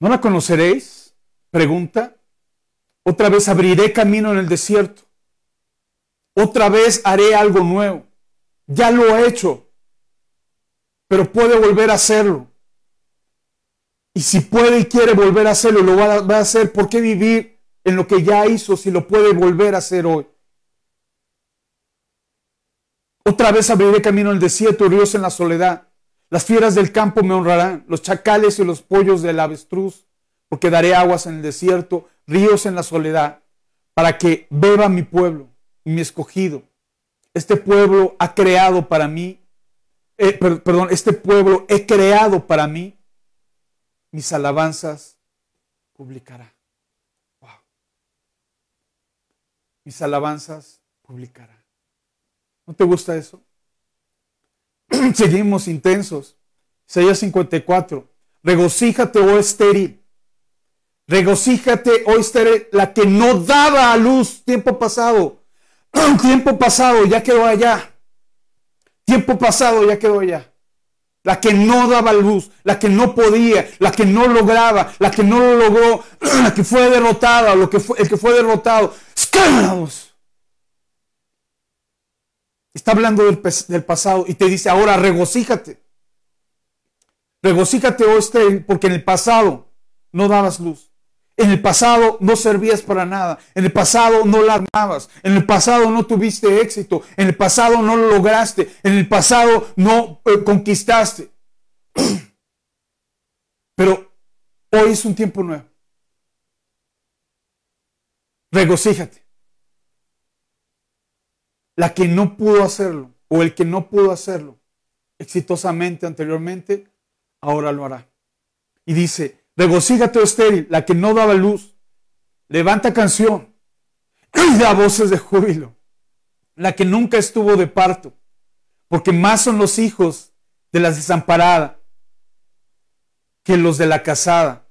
¿No la conoceréis? Pregunta. Otra vez abriré camino en el desierto. Otra vez haré algo nuevo. Ya lo he hecho, pero puede volver a hacerlo. Y si puede y quiere volver a hacerlo, lo va a, hacer. ¿Por qué vivir en lo que ya hizo si lo puede volver a hacer hoy? Otra vez abriré camino en el desierto ríos en la soledad. Las fieras del campo me honrarán, los chacales y los pollos del avestruz porque daré aguas en el desierto, ríos en la soledad, para que beba mi pueblo, mi escogido. Este pueblo ha creado para mí, eh, perdón, este pueblo he creado para mí, mis alabanzas publicará. Wow. Mis alabanzas publicará. ¿No te gusta eso? Seguimos intensos. Isaías 54. Regocíjate, oh estéril, Regocíjate, Oyster, oh la que no daba luz tiempo pasado. tiempo pasado ya quedó allá. Tiempo pasado ya quedó allá. La que no daba luz, la que no podía, la que no lograba, la que no lo logró, la que fue derrotada, lo que fue, el que fue derrotado. ¡Escándalos! Está hablando del, pasado y te dice ahora regocíjate. Regocíjate, Oyster, oh porque en el pasado no dabas luz. En el pasado no servías para nada, en el pasado no la armabas, en el pasado no tuviste éxito, en el pasado no lo lograste, en el pasado no eh, conquistaste. Pero hoy es un tiempo nuevo. Regocíjate. La que no pudo hacerlo o el que no pudo hacerlo exitosamente anteriormente, ahora lo hará. Y dice, Regocígate, oh estéril, la que no daba luz. Levanta canción y da voces de júbilo, la que nunca estuvo de parto, porque más son los hijos de la desamparada que los de la casada,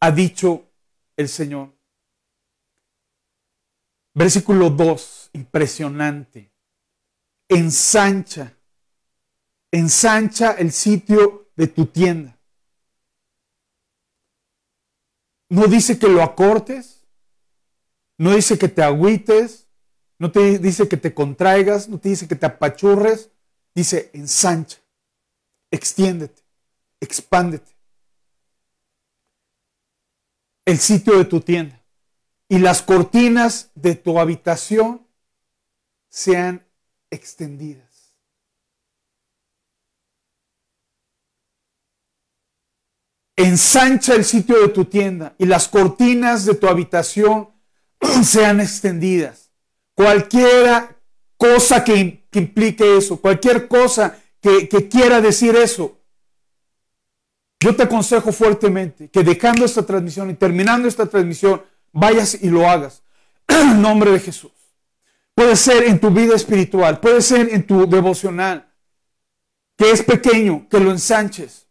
ha dicho el Señor. Versículo 2, impresionante. Ensancha, ensancha el sitio de tu tienda No dice que lo acortes, no dice que te agüites, no te dice que te contraigas, no te dice que te apachurres, dice ensancha, extiéndete, expándete. El sitio de tu tienda y las cortinas de tu habitación sean extendidas. ensancha el sitio de tu tienda y las cortinas de tu habitación sean extendidas. Cualquiera cosa que, implique eso, cualquier cosa que, que quiera decir eso, yo te aconsejo fuertemente que dejando esta transmisión y terminando esta transmisión, vayas y lo hagas. En nombre de Jesús. Puede ser en tu vida espiritual, puede ser en tu devocional, que es pequeño, que lo ensanches.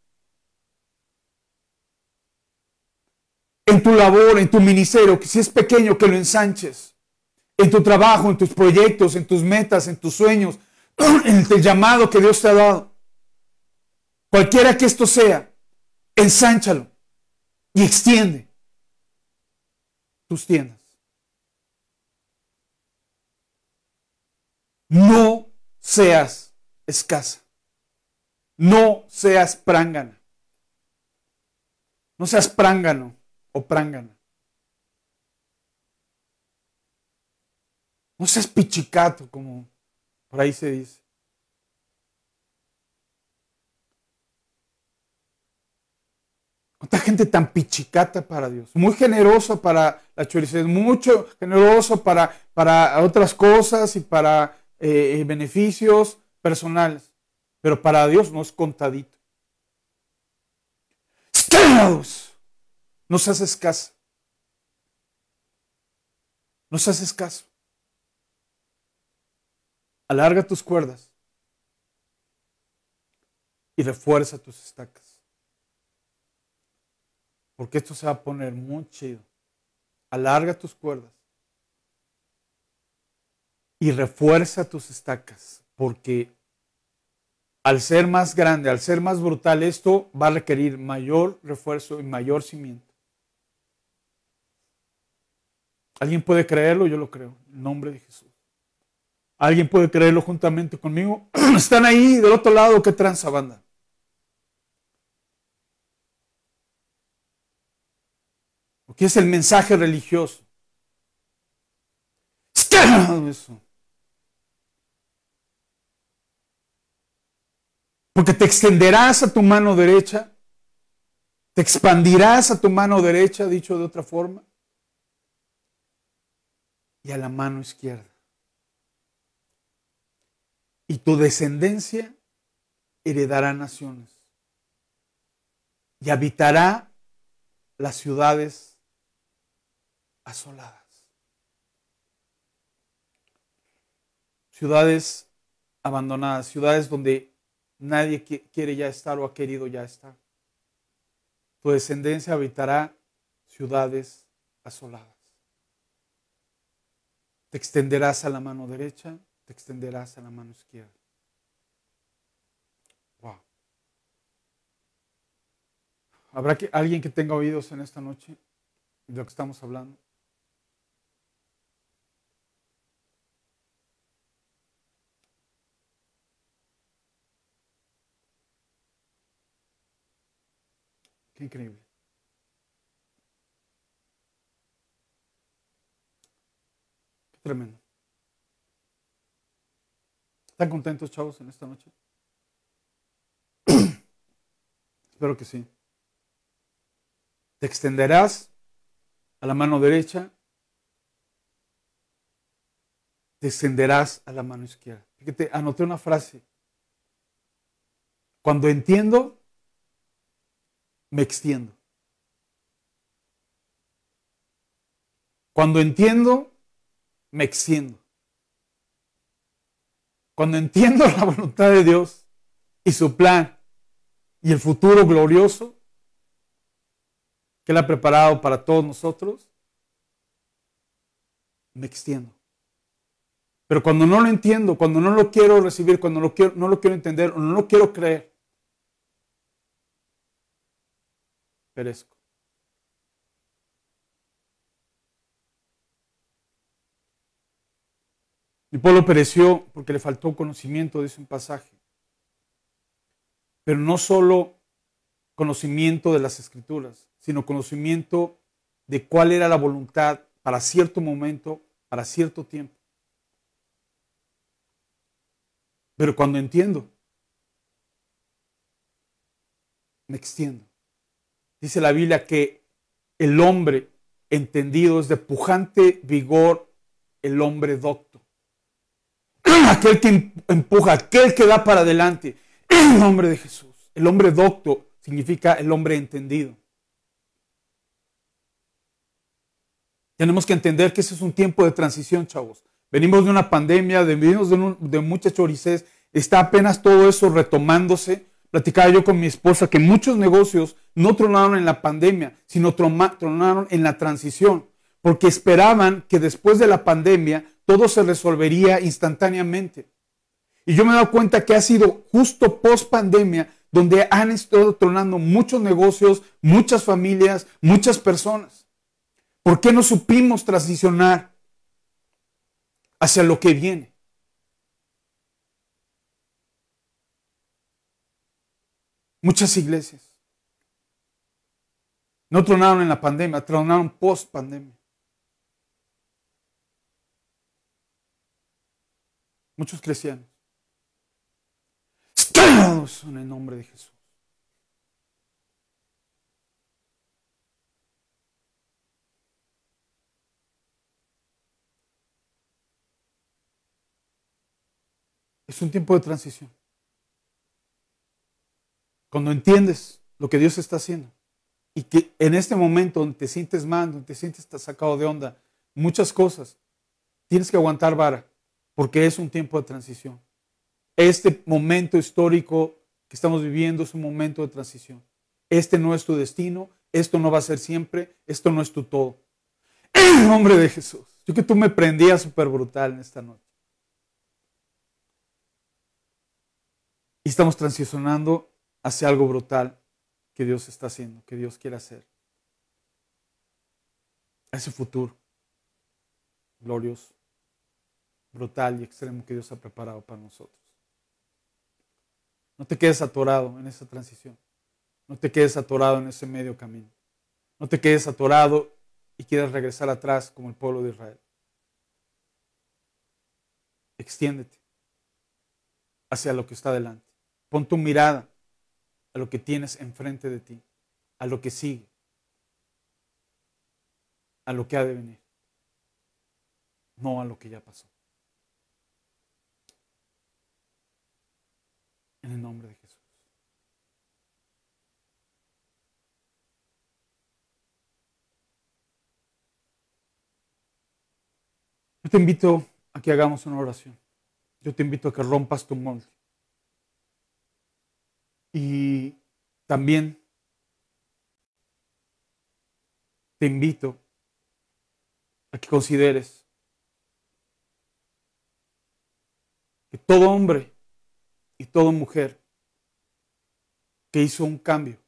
en tu labor, en tu ministerio, que si es pequeño, que lo ensanches, en tu trabajo, en tus proyectos, en tus metas, en tus sueños, en el llamado que Dios te ha dado. Cualquiera que esto sea, ensánchalo y extiende tus tiendas. No seas escasa. No seas prángana. No seas prángano o Prangana. No seas pichicato, como por ahí se dice. ¿Cuánta gente tan pichicata para Dios? Muy generoso para la choricería, mucho generoso para, para otras cosas y para eh, eh, beneficios personales. Pero para Dios no es contadito. No haces escaso. No haces escaso. Alarga tus cuerdas y refuerza tus estacas. Porque esto se va a poner muy chido. Alarga tus cuerdas y refuerza tus estacas. Porque al ser más grande, al ser más brutal, esto va a requerir mayor refuerzo y mayor cimiento. ¿Alguien puede creerlo? Yo lo creo. En nombre de Jesús. ¿Alguien puede creerlo juntamente conmigo? Están ahí del otro lado, qué tranza banda. Porque es el mensaje religioso. Porque te extenderás a tu mano derecha, te expandirás a tu mano derecha, dicho de otra forma, y a la mano izquierda. Y tu descendencia heredará naciones y habitará las ciudades asoladas. Ciudades abandonadas, ciudades donde nadie quiere ya estar o ha querido ya estar. Tu descendencia habitará ciudades asoladas. Te extenderás a la mano derecha, te extenderás a la mano izquierda. Wow. ¿Habrá que, alguien que tenga oídos en esta noche de lo que estamos hablando? Qué increíble. Tremendo. ¿Están contentos, chavos, en esta noche? Espero que sí. Te extenderás a la mano derecha, te extenderás a la mano izquierda. Fíjate, anoté una frase. Cuando entiendo, me extiendo. Cuando entiendo, me extiendo. Cuando entiendo la voluntad de Dios y su plan y el futuro glorioso que Él ha preparado para todos nosotros, me extiendo. Pero cuando no lo entiendo, cuando no lo quiero recibir, cuando no lo quiero entender o no lo quiero creer, perezco. El pueblo pereció porque le faltó conocimiento, dice un pasaje. Pero no solo conocimiento de las escrituras, sino conocimiento de cuál era la voluntad para cierto momento, para cierto tiempo. Pero cuando entiendo, me extiendo. Dice la Biblia que el hombre entendido es de pujante vigor el hombre docto aquel que em, empuja, aquel que da para adelante. En el nombre de Jesús. El hombre docto significa el hombre entendido. Tenemos que entender que ese es un tiempo de transición, chavos. Venimos de una pandemia, venimos de, de mucha choricés, Está apenas todo eso retomándose. Platicaba yo con mi esposa que muchos negocios no tronaron en la pandemia, sino tronaron en la transición, porque esperaban que después de la pandemia todo se resolvería instantáneamente. Y yo me he dado cuenta que ha sido justo post pandemia donde han estado tronando muchos negocios, muchas familias, muchas personas. ¿Por qué no supimos transicionar hacia lo que viene? Muchas iglesias no tronaron en la pandemia, tronaron post pandemia. Muchos cristianos. Todos en el nombre de Jesús. Es un tiempo de transición. Cuando entiendes lo que Dios está haciendo y que en este momento donde te sientes mando, donde te sientes sacado de onda, muchas cosas, tienes que aguantar vara porque es un tiempo de transición. Este momento histórico que estamos viviendo es un momento de transición. Este no es tu destino, esto no va a ser siempre, esto no es tu todo. En el nombre de Jesús. Yo que tú me prendías súper brutal en esta noche. Y estamos transicionando hacia algo brutal que Dios está haciendo, que Dios quiere hacer. A ese futuro glorioso brutal y extremo que Dios ha preparado para nosotros. No te quedes atorado en esa transición. No te quedes atorado en ese medio camino. No te quedes atorado y quieras regresar atrás como el pueblo de Israel. Extiéndete hacia lo que está delante. Pon tu mirada a lo que tienes enfrente de ti, a lo que sigue, a lo que ha de venir, no a lo que ya pasó. En el nombre de Jesús. Yo te invito a que hagamos una oración. Yo te invito a que rompas tu molde. Y también te invito a que consideres que todo hombre y toda mujer que hizo un cambio.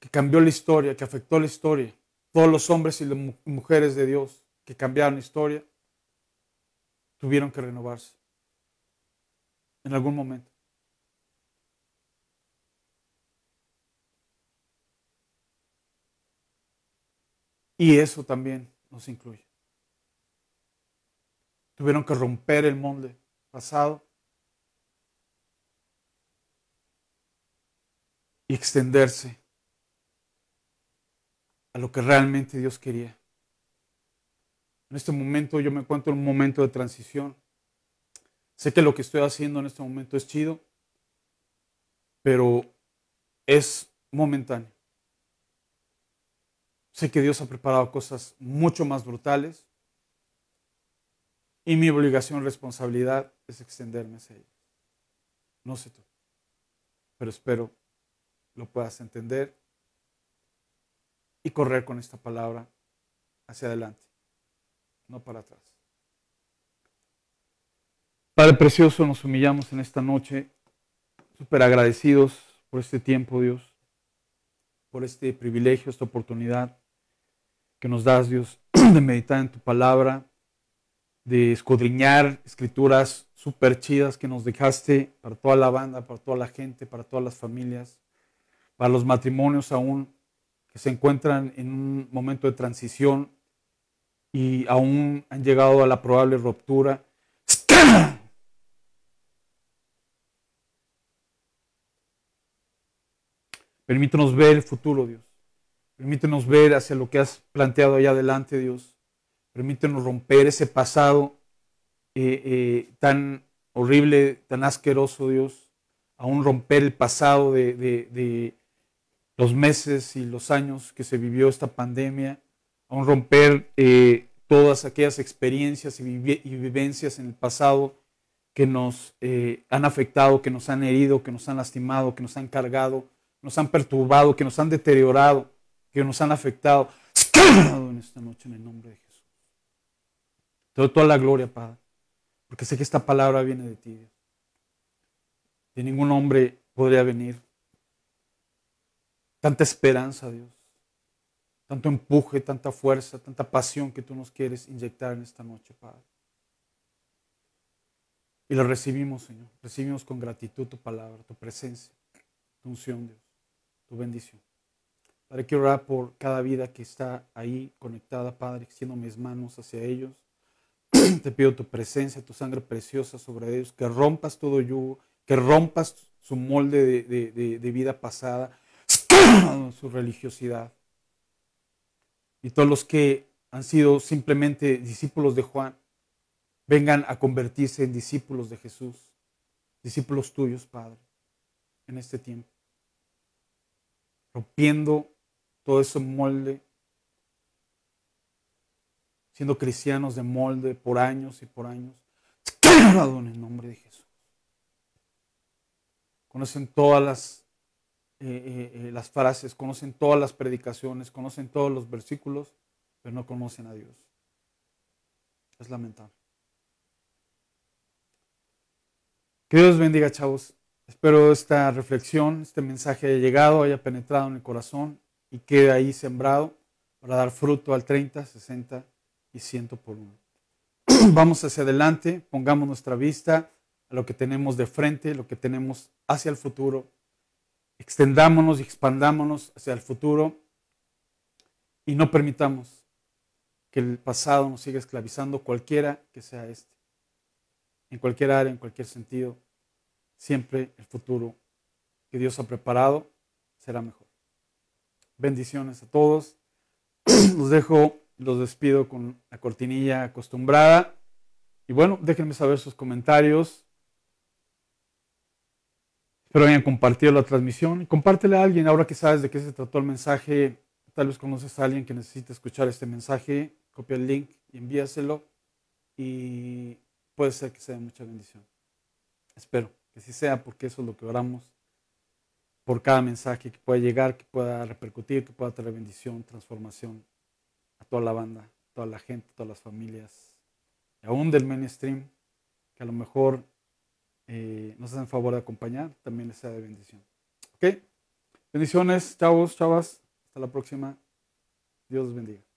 que cambió la historia, que afectó la historia. Todos los hombres y las mujeres de Dios que cambiaron la historia tuvieron que renovarse en algún momento. Y eso también nos incluye. Tuvieron que romper el molde pasado y extenderse a lo que realmente Dios quería. En este momento yo me encuentro en un momento de transición. Sé que lo que estoy haciendo en este momento es chido, pero es momentáneo. Sé que Dios ha preparado cosas mucho más brutales, y mi obligación, responsabilidad es extenderme hacia ellos. No sé tú, pero espero lo puedas entender y correr con esta palabra hacia adelante, no para atrás. Padre Precioso, nos humillamos en esta noche, súper agradecidos por este tiempo, Dios, por este privilegio, esta oportunidad que nos das, Dios, de meditar en tu palabra de escudriñar escrituras súper chidas que nos dejaste para toda la banda, para toda la gente, para todas las familias, para los matrimonios aún que se encuentran en un momento de transición y aún han llegado a la probable ruptura. Permítanos ver el futuro, Dios. Permítanos ver hacia lo que has planteado allá adelante, Dios. Permítenos romper ese pasado eh, eh, tan horrible, tan asqueroso, Dios. Aún romper el pasado de, los meses y los años que se vivió esta pandemia. Aún romper eh, todas aquellas experiencias y, vivencias en el pasado que nos han afectado, que nos han herido, que nos han lastimado, que nos han cargado, nos han perturbado, que nos han deteriorado, que nos han afectado. en esta noche en el nombre de Jesús. Te doy toda la gloria, Padre, porque sé que esta palabra viene de ti, Dios. De ningún hombre podría venir. Tanta esperanza, Dios. Tanto empuje, tanta fuerza, tanta pasión que tú nos quieres inyectar en esta noche, Padre. Y lo recibimos, Señor. Recibimos con gratitud tu palabra, tu presencia, tu unción, Dios, tu bendición. Padre, quiero orar por cada vida que está ahí conectada, Padre, extiendo mis manos hacia ellos. Te pido tu presencia, tu sangre preciosa sobre ellos, que rompas todo yugo, que rompas su molde de, vida pasada, su religiosidad. Y todos los que han sido simplemente discípulos de Juan, vengan a convertirse en discípulos de Jesús, discípulos tuyos, Padre, en este tiempo. Rompiendo todo ese molde siendo cristianos de molde por años y por años. En el nombre de Jesús. Conocen todas las, eh, eh, eh, las frases, conocen todas las predicaciones, conocen todos los versículos, pero no conocen a Dios. Es lamentable. Que Dios bendiga, chavos. Espero esta reflexión, este mensaje haya llegado, haya penetrado en el corazón y quede ahí sembrado para dar fruto al 30, 60 y ciento por uno. Vamos hacia adelante, pongamos nuestra vista a lo que tenemos de frente, lo que tenemos hacia el futuro. Extendámonos y expandámonos hacia el futuro y no permitamos que el pasado nos siga esclavizando, cualquiera que sea este. En cualquier área, en cualquier sentido, siempre el futuro que Dios ha preparado será mejor. Bendiciones a todos. Los dejo los despido con la cortinilla acostumbrada. Y bueno, déjenme saber sus comentarios. Espero hayan compartido la transmisión. compártela a alguien ahora que sabes de qué se trató el mensaje. Tal vez conoces a alguien que necesita escuchar este mensaje. Copia el link y envíaselo. Y puede ser que sea de mucha bendición. Espero que sí sea, porque eso es lo que oramos por cada mensaje que pueda llegar, que pueda repercutir, que pueda traer bendición, transformación a toda la banda, toda la gente, todas las familias, y aún del mainstream, que a lo mejor eh, nos hacen favor de acompañar, también les sea de bendición. ¿Ok? Bendiciones, chavos, chavas. Hasta la próxima. Dios los bendiga.